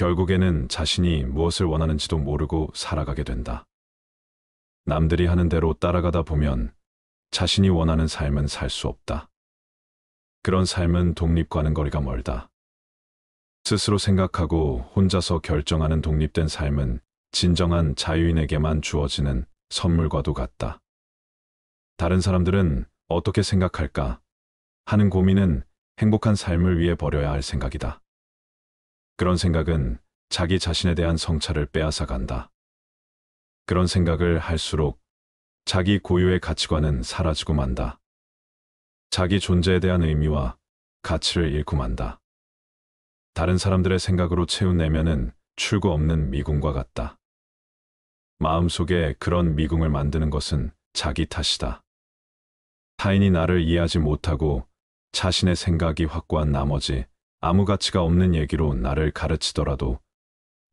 결국에는 자신이 무엇을 원하는지도 모르고 살아가게 된다. 남들이 하는 대로 따라가다 보면 자신이 원하는 삶은 살 수 없다. 그런 삶은 독립과는 거리가 멀다. 스스로 생각하고 혼자서 결정하는 독립된 삶은 진정한 자유인에게만 주어지는 선물과도 같다. 다른 사람들은 어떻게 생각할까 하는 고민은 행복한 삶을 위해 버려야 할 생각이다. 그런 생각은 자기 자신에 대한 성찰을 빼앗아간다. 그런 생각을 할수록 자기 고유의 가치관은 사라지고 만다. 자기 존재에 대한 의미와 가치를 잃고 만다. 다른 사람들의 생각으로 채운 내면은 출구 없는 미궁과 같다. 마음속에 그런 미궁을 만드는 것은 자기 탓이다. 타인이 나를 이해하지 못하고 자신의 생각이 확고한 나머지 아무 가치가 없는 얘기로 나를 가르치더라도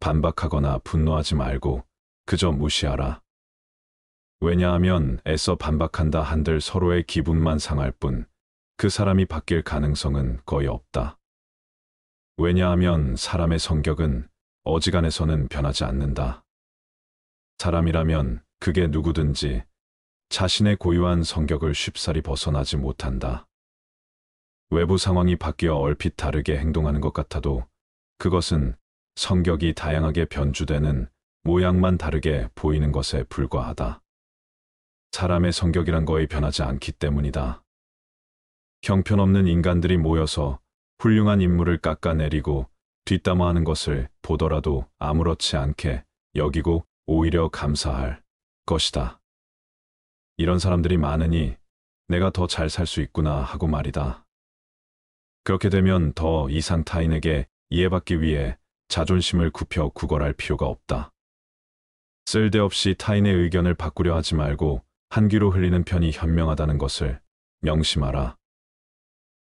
반박하거나 분노하지 말고 그저 무시하라. 왜냐하면 애써 반박한다 한들 서로의 기분만 상할 뿐 그 사람이 바뀔 가능성은 거의 없다. 왜냐하면 사람의 성격은 어지간해서는 변하지 않는다. 사람이라면 그게 누구든지 자신의 고유한 성격을 쉽사리 벗어나지 못한다. 외부 상황이 바뀌어 얼핏 다르게 행동하는 것 같아도 그것은 성격이 다양하게 변주되는 모양만 다르게 보이는 것에 불과하다. 사람의 성격이란 거의 변하지 않기 때문이다. 형편없는 인간들이 모여서 훌륭한 인물을 깎아내리고 뒷담화하는 것을 보더라도 아무렇지 않게 여기고 오히려 감사할 것이다. 이런 사람들이 많으니 내가 더 잘 살 수 있구나 하고 말이다. 그렇게 되면 더 이상 타인에게 이해받기 위해 자존심을 굽혀 구걸할 필요가 없다. 쓸데없이 타인의 의견을 바꾸려 하지 말고 한 귀로 흘리는 편이 현명하다는 것을 명심하라.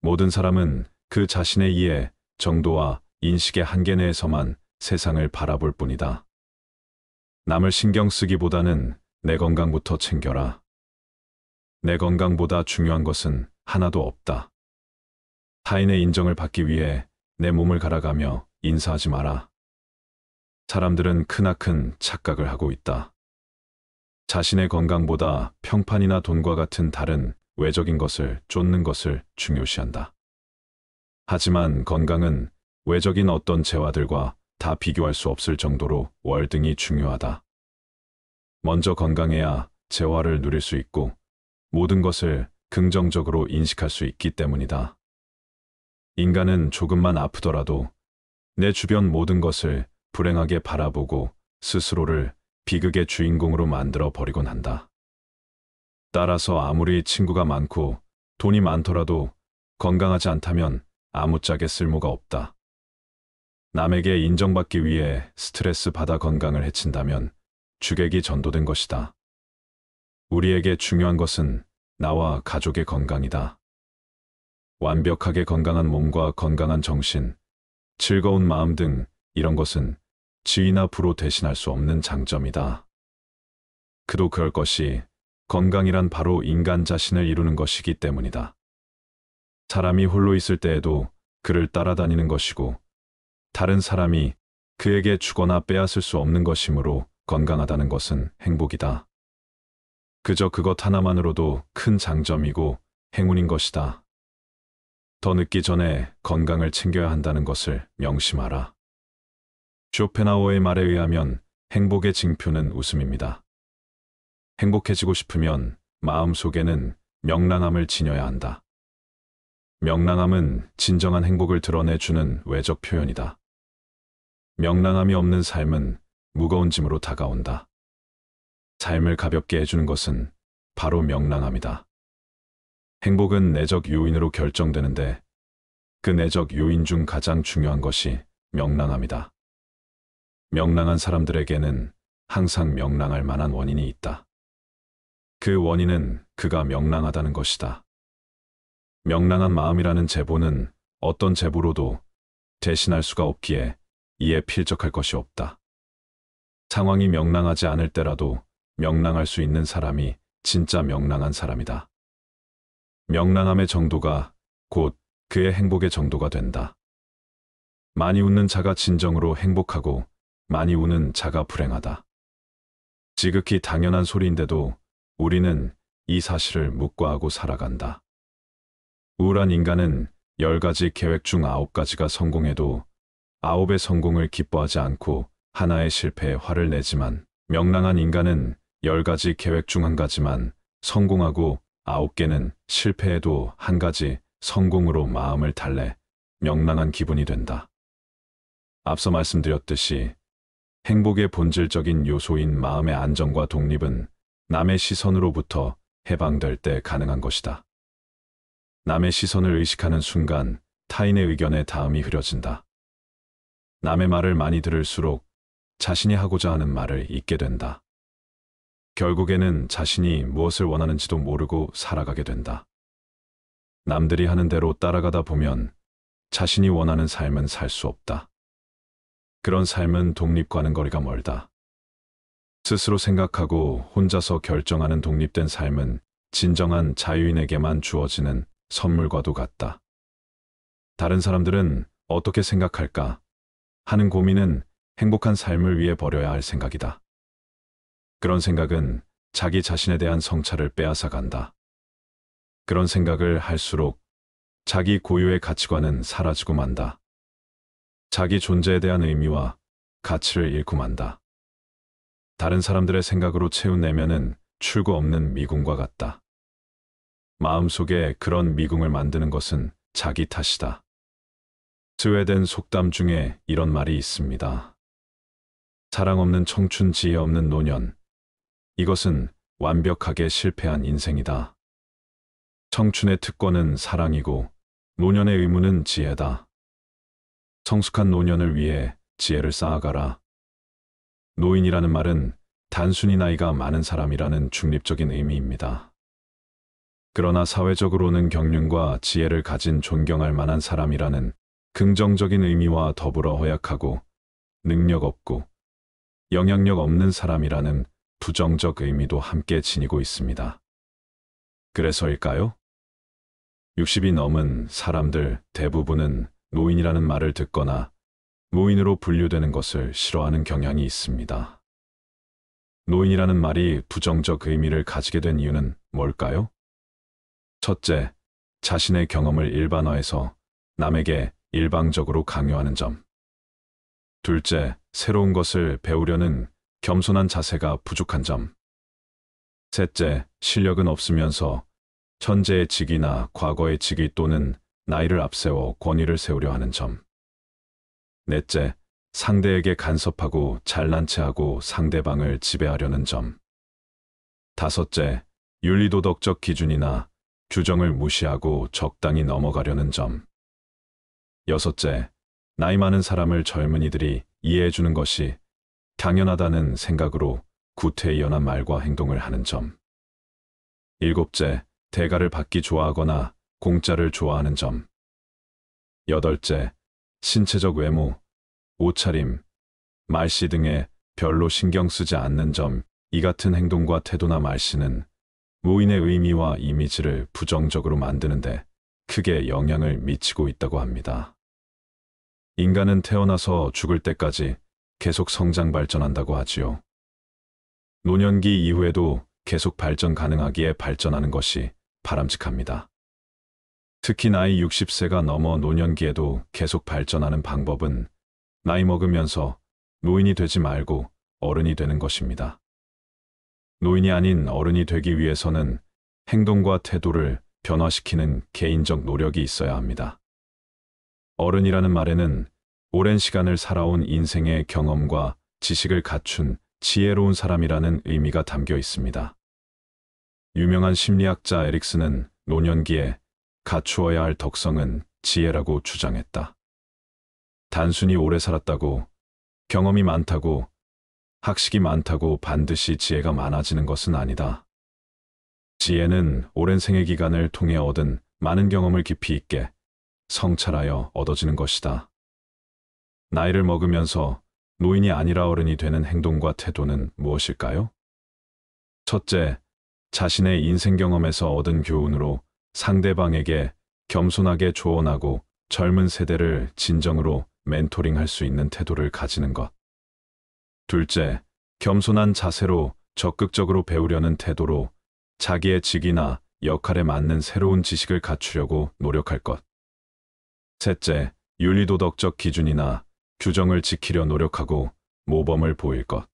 모든 사람은 그 자신의 이해, 정도와 인식의 한계 내에서만 세상을 바라볼 뿐이다. 남을 신경 쓰기보다는 내 건강부터 챙겨라. 내 건강보다 중요한 것은 하나도 없다. 타인의 인정을 받기 위해 내 몸을 갈아가며 인사하지 마라. 사람들은 크나큰 착각을 하고 있다. 자신의 건강보다 평판이나 돈과 같은 다른 외적인 것을 쫓는 것을 중요시한다. 하지만 건강은 외적인 어떤 재화들과 다 비교할 수 없을 정도로 월등히 중요하다. 먼저 건강해야 재화를 누릴 수 있고 모든 것을 긍정적으로 인식할 수 있기 때문이다. 인간은 조금만 아프더라도 내 주변 모든 것을 불행하게 바라보고 스스로를 비극의 주인공으로 만들어 버리곤 한다. 따라서 아무리 친구가 많고 돈이 많더라도 건강하지 않다면 아무짝에 쓸모가 없다. 남에게 인정받기 위해 스트레스 받아 건강을 해친다면 주객이 전도된 것이다. 우리에게 중요한 것은 나와 가족의 건강이다. 완벽하게 건강한 몸과 건강한 정신, 즐거운 마음 등 이런 것은 지위나 부로 대신할 수 없는 장점이다. 그도 그럴 것이 건강이란 바로 인간 자신을 이루는 것이기 때문이다. 사람이 홀로 있을 때에도 그를 따라다니는 것이고 다른 사람이 그에게 주거나 빼앗을 수 없는 것이므로 건강하다는 것은 행복이다. 그저 그것 하나만으로도 큰 장점이고 행운인 것이다. 더 늦기 전에 건강을 챙겨야 한다는 것을 명심하라. 쇼펜하우어의 말에 의하면 행복의 징표는 웃음입니다. 행복해지고 싶으면 마음속에는 명랑함을 지녀야 한다. 명랑함은 진정한 행복을 드러내주는 외적 표현이다. 명랑함이 없는 삶은 무거운 짐으로 다가온다. 삶을 가볍게 해주는 것은 바로 명랑함이다. 행복은 내적 요인으로 결정되는데 그 내적 요인 중 가장 중요한 것이 명랑합니다. 명랑한 사람들에게는 항상 명랑할 만한 원인이 있다. 그 원인은 그가 명랑하다는 것이다. 명랑한 마음이라는 제보는 어떤 제보로도 대신할 수가 없기에 이에 필적할 것이 없다. 상황이 명랑하지 않을 때라도 명랑할 수 있는 사람이 진짜 명랑한 사람이다. 명랑함의 정도가 곧 그의 행복의 정도가 된다. 많이 웃는 자가 진정으로 행복하고 많이 우는 자가 불행하다. 지극히 당연한 소리인데도 우리는 이 사실을 묵과하고 살아간다. 우울한 인간은 10가지 계획 중 9가지가 성공해도 9의 성공을 기뻐하지 않고 하나의 실패에 화를 내지만 명랑한 인간은 10가지 계획 중 한 가지만 성공하고 아홉 개는 실패해도 한 가지 성공으로 마음을 달래 명랑한 기분이 된다. 앞서 말씀드렸듯이 행복의 본질적인 요소인 마음의 안정과 독립은 남의 시선으로부터 해방될 때 가능한 것이다. 남의 시선을 의식하는 순간 타인의 의견에 다음이 흐려진다. 남의 말을 많이 들을수록 자신이 하고자 하는 말을 잊게 된다. 결국에는 자신이 무엇을 원하는지도 모르고 살아가게 된다. 남들이 하는 대로 따라가다 보면 자신이 원하는 삶은 살 수 없다. 그런 삶은 독립과는 거리가 멀다. 스스로 생각하고 혼자서 결정하는 독립된 삶은 진정한 자유인에게만 주어지는 선물과도 같다. 다른 사람들은 어떻게 생각할까 하는 고민은 행복한 삶을 위해 버려야 할 생각이다. 그런 생각은 자기 자신에 대한 성찰을 빼앗아 간다. 그런 생각을 할수록 자기 고유의 가치관은 사라지고 만다. 자기 존재에 대한 의미와 가치를 잃고 만다. 다른 사람들의 생각으로 채운 내면은 출구 없는 미궁과 같다. 마음속에 그런 미궁을 만드는 것은 자기 탓이다. 스웨덴 속담 중에 이런 말이 있습니다. 사랑 없는 청춘 지혜 없는 노년, 이것은 완벽하게 실패한 인생이다. 청춘의 특권은 사랑이고 노년의 의무는 지혜다. 성숙한 노년을 위해 지혜를 쌓아가라. 노인이라는 말은 단순히 나이가 많은 사람이라는 중립적인 의미입니다. 그러나 사회적으로는 경륜과 지혜를 가진 존경할 만한 사람이라는 긍정적인 의미와 더불어 허약하고 능력 없고 영향력 없는 사람이라는 부정적 의미도 함께 지니고 있습니다. 그래서일까요? 60이 넘은 사람들 대부분은 노인이라는 말을 듣거나 노인으로 분류되는 것을 싫어하는 경향이 있습니다. 노인이라는 말이 부정적 의미를 가지게 된 이유는 뭘까요? 첫째, 자신의 경험을 일반화해서 남에게 일방적으로 강요하는 점. 둘째, 새로운 것을 배우려는 겸손한 자세가 부족한 점. 셋째, 실력은 없으면서 천재의 직위나 과거의 직위 또는 나이를 앞세워 권위를 세우려 하는 점. 넷째, 상대에게 간섭하고 잘난 체하고 상대방을 지배하려는 점. 다섯째, 윤리도덕적 기준이나 규정을 무시하고 적당히 넘어가려는 점. 여섯째, 나이 많은 사람을 젊은이들이 이해해주는 것이 당연하다는 생각으로 구태의연한 말과 행동을 하는 점. 일곱째, 대가를 받기 좋아하거나 공짜를 좋아하는 점. 여덟째, 신체적 외모, 옷차림, 말씨 등에 별로 신경 쓰지 않는 점, 이 같은 행동과 태도나 말씨는 무인의 의미와 이미지를 부정적으로 만드는데 크게 영향을 미치고 있다고 합니다. 인간은 태어나서 죽을 때까지 계속 성장 발전한다고 하지요. 노년기 이후에도 계속 발전 가능하기에 발전하는 것이 바람직합니다. 특히 나이 60세가 넘어 노년기에도 계속 발전하는 방법은 나이 먹으면서 노인이 되지 말고 어른이 되는 것입니다. 노인이 아닌 어른이 되기 위해서는 행동과 태도를 변화시키는 개인적 노력이 있어야 합니다. 어른이라는 말에는 오랜 시간을 살아온 인생의 경험과 지식을 갖춘 지혜로운 사람이라는 의미가 담겨 있습니다. 유명한 심리학자 에릭스는 노년기에 갖추어야 할 덕성은 지혜라고 주장했다. 단순히 오래 살았다고, 경험이 많다고, 학식이 많다고 반드시 지혜가 많아지는 것은 아니다. 지혜는 오랜 생애 기간을 통해 얻은 많은 경험을 깊이 있게 성찰하여 얻어지는 것이다. 나이를 먹으면서 노인이 아니라 어른이 되는 행동과 태도는 무엇일까요? 첫째, 자신의 인생 경험에서 얻은 교훈으로 상대방에게 겸손하게 조언하고 젊은 세대를 진정으로 멘토링할 수 있는 태도를 가지는 것. 둘째, 겸손한 자세로 적극적으로 배우려는 태도로 자기의 직이나 역할에 맞는 새로운 지식을 갖추려고 노력할 것. 셋째, 윤리도덕적 기준이나 규정을 지키려 노력하고 모범을 보일 것.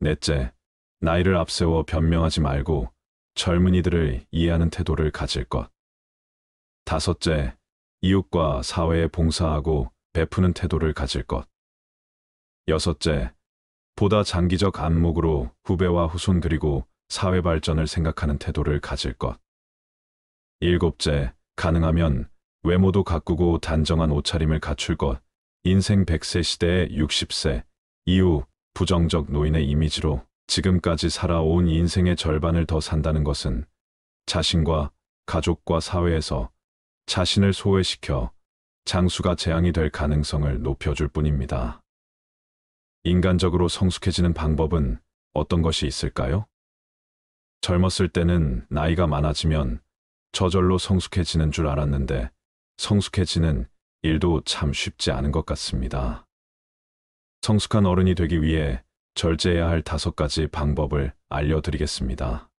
넷째, 나이를 앞세워 변명하지 말고 젊은이들을 이해하는 태도를 가질 것. 다섯째, 이웃과 사회에 봉사하고 베푸는 태도를 가질 것. 여섯째, 보다 장기적 안목으로 후배와 후손 그리고 사회 발전을 생각하는 태도를 가질 것. 일곱째, 가능하면 외모도 가꾸고 단정한 옷차림을 갖출 것. 인생 100세 시대의 60세 이후 부정적 노인의 이미지로 지금까지 살아온 인생의 절반을 더 산다는 것은 자신과 가족과 사회에서 자신을 소외시켜 장수가 재앙이 될 가능성을 높여줄 뿐입니다. 인간적으로 성숙해지는 방법은 어떤 것이 있을까요? 젊었을 때는 나이가 많아지면 저절로 성숙해지는 줄 알았는데 성숙해지는 일도 참 쉽지 않은 것 같습니다. 성숙한 어른이 되기 위해 절제해야 할 다섯 가지 방법을 알려드리겠습니다.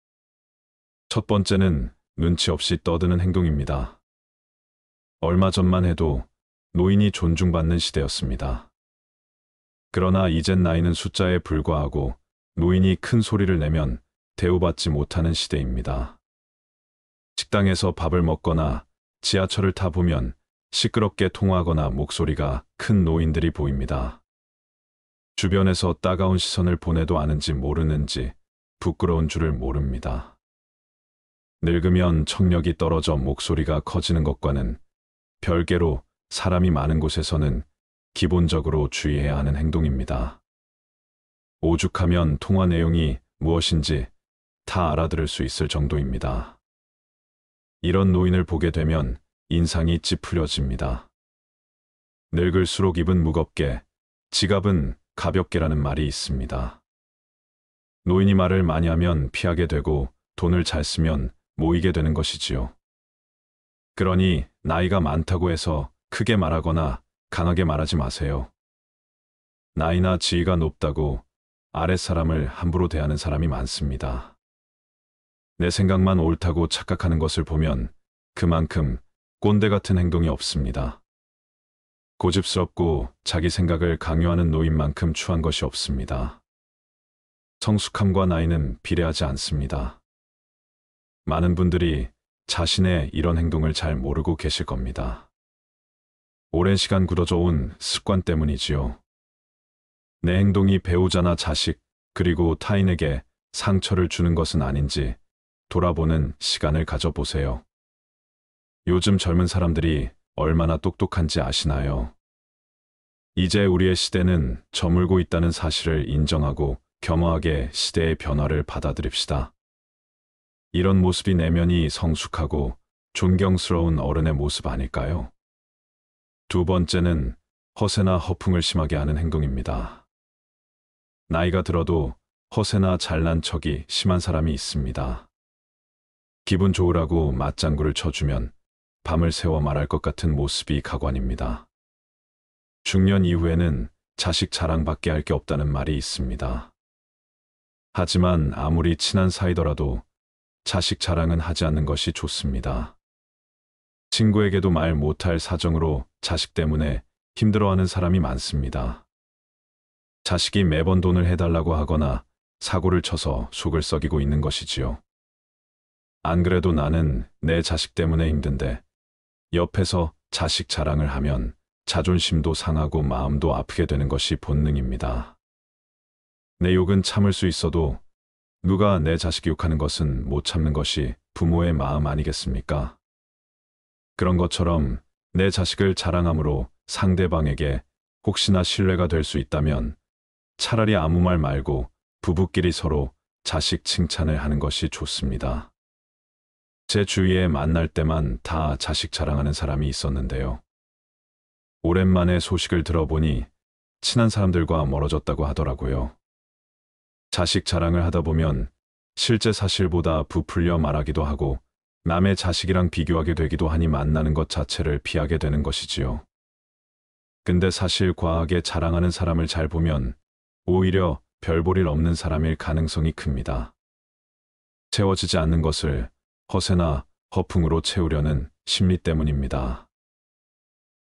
첫 번째는 눈치 없이 떠드는 행동입니다. 얼마 전만 해도 노인이 존중받는 시대였습니다. 그러나 이젠 나이는 숫자에 불과하고 노인이 큰 소리를 내면 대우받지 못하는 시대입니다. 식당에서 밥을 먹거나 지하철을 타보면 시끄럽게 통하거나 목소리가 큰 노인들이 보입니다. 주변에서 따가운 시선을 보내도 아는지 모르는지 부끄러운 줄을 모릅니다. 늙으면 청력이 떨어져 목소리가 커지는 것과는 별개로 사람이 많은 곳에서는 기본적으로 주의해야 하는 행동입니다. 오죽하면 통화 내용이 무엇인지 다 알아들을 수 있을 정도입니다. 이런 노인을 보게 되면 인상이 찌푸려집니다. 늙을수록 입은 무겁게, 지갑은 가볍게라는 말이 있습니다. 노인이 말을 많이 하면 피하게 되고 돈을 잘 쓰면 모이게 되는 것이지요. 그러니 나이가 많다고 해서 크게 말하거나 강하게 말하지 마세요. 나이나 지위가 높다고 아랫사람을 함부로 대하는 사람이 많습니다. 내 생각만 옳다고 착각하는 것을 보면 그만큼 꼰대 같은 행동이 없습니다. 고집스럽고 자기 생각을 강요하는 노인만큼 추한 것이 없습니다. 성숙함과 나이는 비례하지 않습니다. 많은 분들이 자신의 이런 행동을 잘 모르고 계실 겁니다. 오랜 시간 굳어져 온 습관 때문이지요. 내 행동이 배우자나 자식, 그리고 타인에게 상처를 주는 것은 아닌지 돌아보는 시간을 가져보세요. 요즘 젊은 사람들이 얼마나 똑똑한지 아시나요? 이제 우리의 시대는 저물고 있다는 사실을 인정하고 겸허하게 시대의 변화를 받아들입시다. 이런 모습이 내면이 성숙하고 존경스러운 어른의 모습 아닐까요? 두 번째는 허세나 허풍을 심하게 하는 행동입니다. 나이가 들어도 허세나 잘난 척이 심한 사람이 있습니다. 기분 좋으라고 맞장구를 쳐주면 밤을 새워 말할 것 같은 모습이 가관입니다. 중년 이후에는 자식 자랑밖에 할 게 없다는 말이 있습니다. 하지만 아무리 친한 사이더라도 자식 자랑은 하지 않는 것이 좋습니다. 친구에게도 말 못할 사정으로 자식 때문에 힘들어하는 사람이 많습니다. 자식이 매번 돈을 해달라고 하거나 사고를 쳐서 속을 썩이고 있는 것이지요. 안 그래도 나는 내 자식 때문에 힘든데 옆에서 자식 자랑을 하면 자존심도 상하고 마음도 아프게 되는 것이 본능입니다. 내 욕은 참을 수 있어도 누가 내 자식 욕하는 것은 못 참는 것이 부모의 마음 아니겠습니까? 그런 것처럼 내 자식을 자랑함으로 상대방에게 혹시나 신뢰가 될 수 있다면 차라리 아무 말 말고 부부끼리 서로 자식 칭찬을 하는 것이 좋습니다. 제 주위에 만날 때만 다 자식 자랑하는 사람이 있었는데요. 오랜만에 소식을 들어보니 친한 사람들과 멀어졌다고 하더라고요. 자식 자랑을 하다 보면 실제 사실보다 부풀려 말하기도 하고 남의 자식이랑 비교하게 되기도 하니 만나는 것 자체를 피하게 되는 것이지요. 근데 사실 과하게 자랑하는 사람을 잘 보면 오히려 별볼일 없는 사람일 가능성이 큽니다. 채워지지 않는 것을 허세나 허풍으로 채우려는 심리 때문입니다.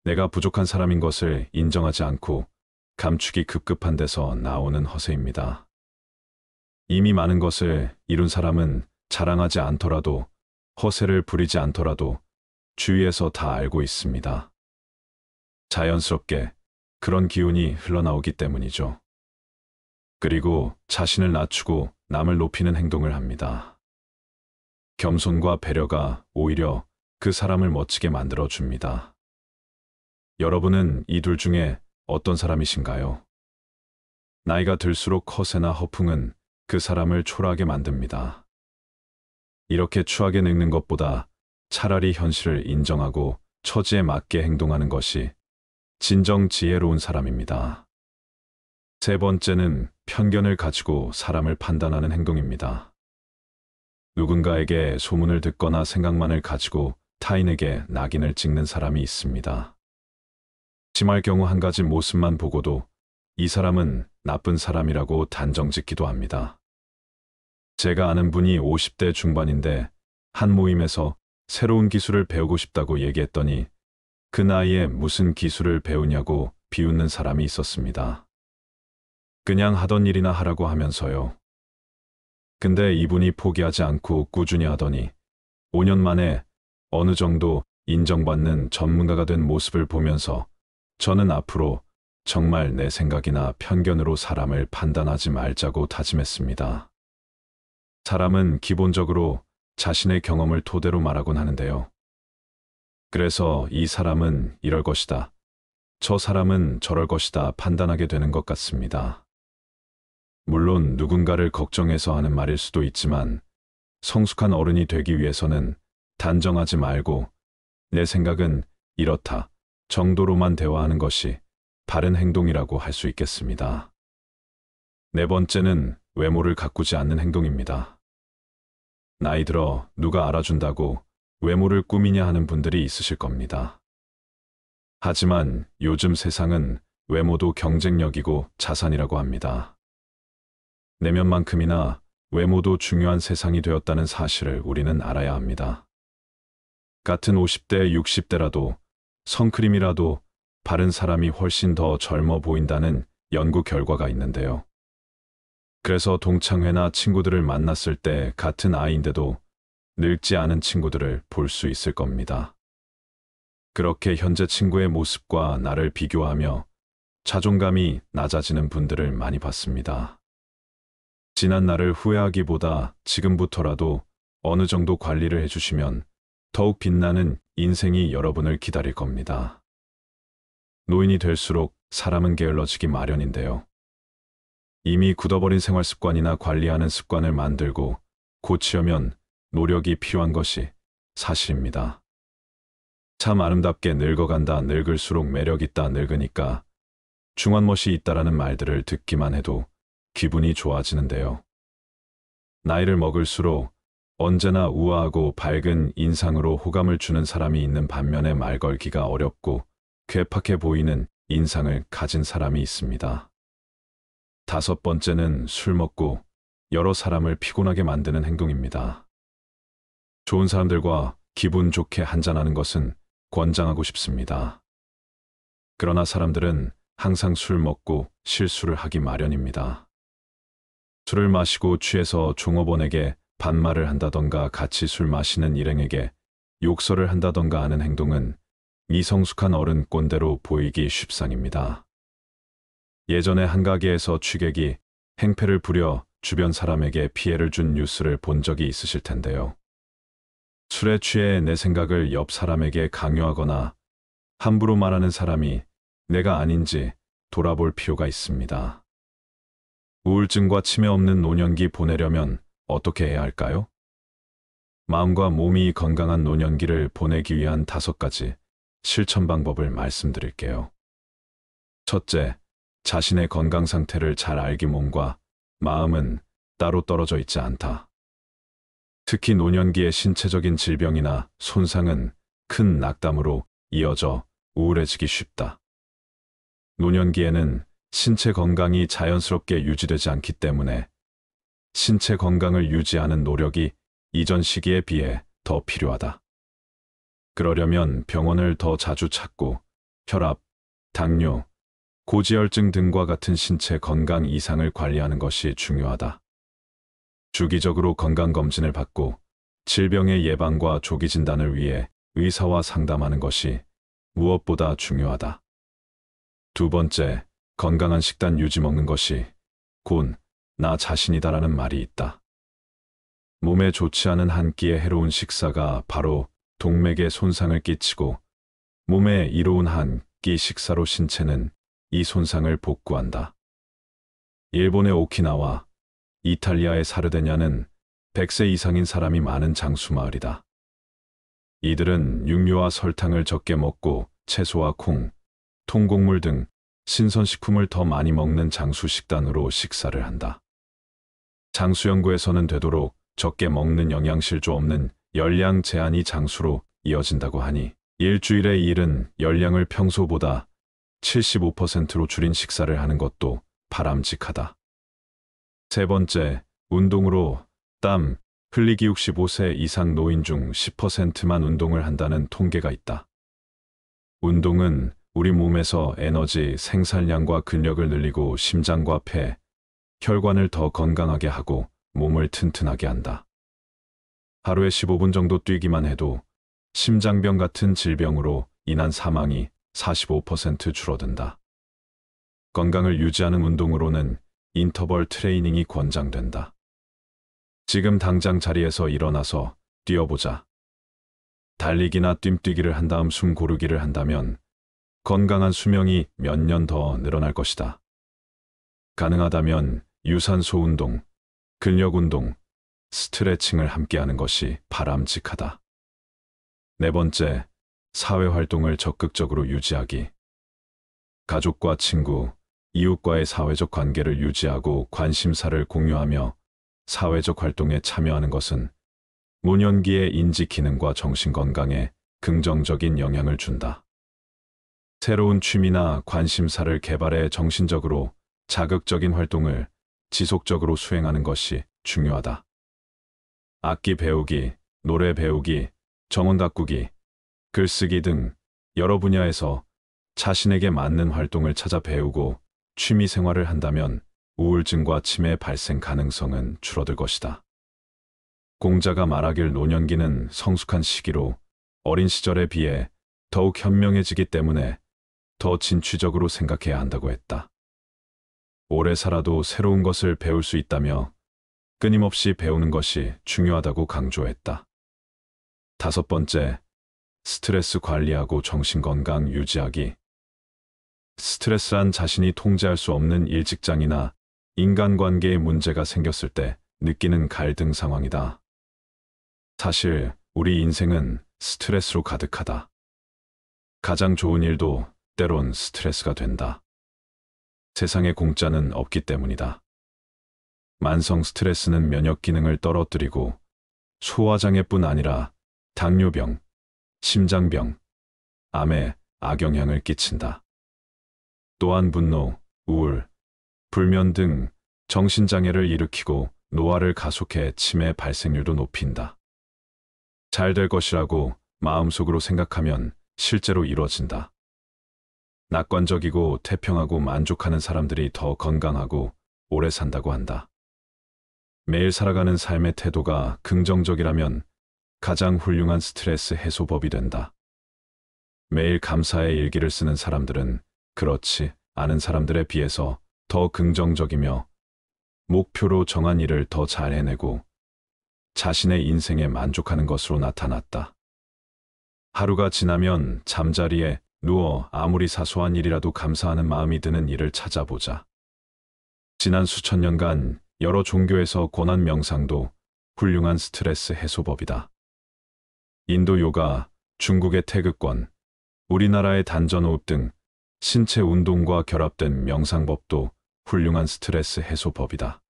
내가 부족한 사람인 것을 인정하지 않고 감축이 급급한 데서 나오는 허세입니다. 이미 많은 것을 이룬 사람은 자랑하지 않더라도 허세를 부리지 않더라도 주위에서 다 알고 있습니다. 자연스럽게 그런 기운이 흘러나오기 때문이죠. 그리고 자신을 낮추고 남을 높이는 행동을 합니다. 겸손과 배려가 오히려 그 사람을 멋지게 만들어 줍니다. 여러분은 이 둘 중에 어떤 사람이신가요? 나이가 들수록 허세나 허풍은 그 사람을 초라하게 만듭니다. 이렇게 추하게 늙는 것보다 차라리 현실을 인정하고 처지에 맞게 행동하는 것이 진정 지혜로운 사람입니다. 세 번째는 편견을 가지고 사람을 판단하는 행동입니다. 누군가에게 소문을 듣거나 생각만을 가지고 타인에게 낙인을 찍는 사람이 있습니다. 심할 경우 한 가지 모습만 보고도 이 사람은 나쁜 사람이라고 단정 짓기도 합니다. 제가 아는 분이 50대 중반인데 한 모임에서 새로운 기술을 배우고 싶다고 얘기했더니 그 나이에 무슨 기술을 배우냐고 비웃는 사람이 있었습니다. 그냥 하던 일이나 하라고 하면서요. 근데 이분이 포기하지 않고 꾸준히 하더니 5년 만에 어느 정도 인정받는 전문가가 된 모습을 보면서 저는 앞으로 정말 내 생각이나 편견으로 사람을 판단하지 말자고 다짐했습니다. 사람은 기본적으로 자신의 경험을 토대로 말하곤 하는데요. 그래서 이 사람은 이럴 것이다. 저 사람은 저럴 것이다 판단하게 되는 것 같습니다. 물론 누군가를 걱정해서 하는 말일 수도 있지만 성숙한 어른이 되기 위해서는 단정하지 말고 내 생각은 이렇다 정도로만 대화하는 것이 바른 행동이라고 할 수 있겠습니다. 네 번째는 외모를 가꾸지 않는 행동입니다. 나이 들어 누가 알아준다고 외모를 꾸미냐 하는 분들이 있으실 겁니다. 하지만 요즘 세상은 외모도 경쟁력이고 자산이라고 합니다. 내면만큼이나 외모도 중요한 세상이 되었다는 사실을 우리는 알아야 합니다. 같은 50대, 60대라도 선크림이라도 바른 사람이 훨씬 더 젊어 보인다는 연구 결과가 있는데요. 그래서 동창회나 친구들을 만났을 때 같은 아이인데도 늙지 않은 친구들을 볼 수 있을 겁니다. 그렇게 현재 친구의 모습과 나를 비교하며 자존감이 낮아지는 분들을 많이 봤습니다. 지난 날을 후회하기보다 지금부터라도 어느 정도 관리를 해주시면 더욱 빛나는 인생이 여러분을 기다릴 겁니다. 노인이 될수록 사람은 게을러지기 마련인데요. 이미 굳어버린 생활 습관이나 관리하는 습관을 만들고 고치려면 노력이 필요한 것이 사실입니다. 참 아름답게 늙어간다 늙을수록 매력있다 늙으니까 중한 멋이 있다라는 말들을 듣기만 해도 기분이 좋아지는데요. 나이를 먹을수록 언제나 우아하고 밝은 인상으로 호감을 주는 사람이 있는 반면에 말 걸기가 어렵고 괴팍해 보이는 인상을 가진 사람이 있습니다. 다섯 번째는 술 먹고 여러 사람을 피곤하게 만드는 행동입니다. 좋은 사람들과 기분 좋게 한잔하는 것은 권장하고 싶습니다. 그러나 사람들은 항상 술 먹고 실수를 하기 마련입니다. 술을 마시고 취해서 종업원에게 반말을 한다던가 같이 술 마시는 일행에게 욕설을 한다던가 하는 행동은 미성숙한 어른 꼰대로 보이기 쉽상입니다. 예전에 한 가게에서 취객이 행패를 부려 주변 사람에게 피해를 준 뉴스를 본 적이 있으실 텐데요. 술에 취해 내 생각을 옆 사람에게 강요하거나 함부로 말하는 사람이 내가 아닌지 돌아볼 필요가 있습니다. 우울증과 치매 없는 노년기 보내려면 어떻게 해야 할까요? 마음과 몸이 건강한 노년기를 보내기 위한 다섯 가지 실천 방법을 말씀드릴게요. 첫째, 자신의 건강 상태를 잘 알기 몸과 마음은 따로 떨어져 있지 않다. 특히 노년기의 신체적인 질병이나 손상은 큰 낙담으로 이어져 우울해지기 쉽다. 노년기에는 신체 건강이 자연스럽게 유지되지 않기 때문에 신체 건강을 유지하는 노력이 이전 시기에 비해 더 필요하다. 그러려면 병원을 더 자주 찾고 혈압, 당뇨, 고지혈증 등과 같은 신체 건강 이상을 관리하는 것이 중요하다. 주기적으로 건강검진을 받고 질병의 예방과 조기 진단을 위해 의사와 상담하는 것이 무엇보다 중요하다. 두 번째, 건강한 식단 유지 먹는 것이 곧 나 자신이다라는 말이 있다. 몸에 좋지 않은 한 끼의 해로운 식사가 바로 동맥에 손상을 끼치고 몸에 이로운 한 끼 식사로 신체는 이 손상을 복구한다. 일본의 오키나와 이탈리아의 사르데냐는 100세 이상인 사람이 많은 장수마을이다. 이들은 육류와 설탕을 적게 먹고 채소와 콩, 통곡물 등 신선식품을 더 많이 먹는 장수식단으로 식사를 한다. 장수연구에서는 되도록 적게 먹는 영양실조 없는 열량 제한이 장수로 이어진다고 하니 일주일에 일은 열량을 평소보다 75%로 줄인 식사를 하는 것도 바람직하다. 세 번째, 운동으로 땀, 흘리기 65세 이상 노인 중 10%만 운동을 한다는 통계가 있다. 운동은 우리 몸에서 에너지, 생산량과 근력을 늘리고 심장과 폐, 혈관을 더 건강하게 하고 몸을 튼튼하게 한다. 하루에 15분 정도 뛰기만 해도 심장병 같은 질병으로 인한 사망이 45% 줄어든다. 건강을 유지하는 운동으로는 인터벌 트레이닝이 권장된다. 지금 당장 자리에서 일어나서 뛰어보자. 달리기나 뜀뛰기를 한 다음 숨 고르기를 한다면 건강한 수명이 몇 년 더 늘어날 것이다. 가능하다면 유산소 운동, 근력 운동, 스트레칭을 함께하는 것이 바람직하다. 네 번째, 사회 활동을 적극적으로 유지하기. 가족과 친구, 이웃과의 사회적 관계를 유지하고 관심사를 공유하며 사회적 활동에 참여하는 것은 노년기의 인지 기능과 정신 건강에 긍정적인 영향을 준다. 새로운 취미나 관심사를 개발해 정신적으로 자극적인 활동을 지속적으로 수행하는 것이 중요하다. 악기 배우기, 노래 배우기, 정원 가꾸기, 글쓰기 등 여러 분야에서 자신에게 맞는 활동을 찾아 배우고 취미 생활을 한다면 우울증과 치매 발생 가능성은 줄어들 것이다. 공자가 말하길 노년기는 성숙한 시기로 어린 시절에 비해 더욱 현명해지기 때문에 더 진취적으로 생각해야 한다고 했다. 오래 살아도 새로운 것을 배울 수 있다며 끊임없이 배우는 것이 중요하다고 강조했다. 다섯 번째, 스트레스 관리하고 정신건강 유지하기. 스트레스란 자신이 통제할 수 없는 일직장이나 인간관계에 문제가 생겼을 때 느끼는 갈등 상황이다. 사실 우리 인생은 스트레스로 가득하다. 가장 좋은 일도 때론 스트레스가 된다. 세상에 공짜는 없기 때문이다. 만성 스트레스는 면역 기능을 떨어뜨리고 소화장애뿐 아니라 당뇨병, 심장병, 암에 악영향을 끼친다. 또한 분노, 우울, 불면 등 정신장애를 일으키고 노화를 가속해 치매 발생률도 높인다. 잘 될 것이라고 마음속으로 생각하면 실제로 이뤄진다. 낙관적이고 태평하고 만족하는 사람들이 더 건강하고 오래 산다고 한다. 매일 살아가는 삶의 태도가 긍정적이라면 가장 훌륭한 스트레스 해소법이 된다. 매일 감사의 일기를 쓰는 사람들은 그렇지 않은 사람들에 비해서 더 긍정적이며 목표로 정한 일을 더 잘 해내고 자신의 인생에 만족하는 것으로 나타났다. 하루가 지나면 잠자리에 누워 아무리 사소한 일이라도 감사하는 마음이 드는 일을 찾아보자. 지난 수천 년간 여러 종교에서 권한 명상도 훌륭한 스트레스 해소법이다. 인도 요가, 중국의 태극권, 우리나라의 단전호흡 등 신체 운동과 결합된 명상법도 훌륭한 스트레스 해소법이다.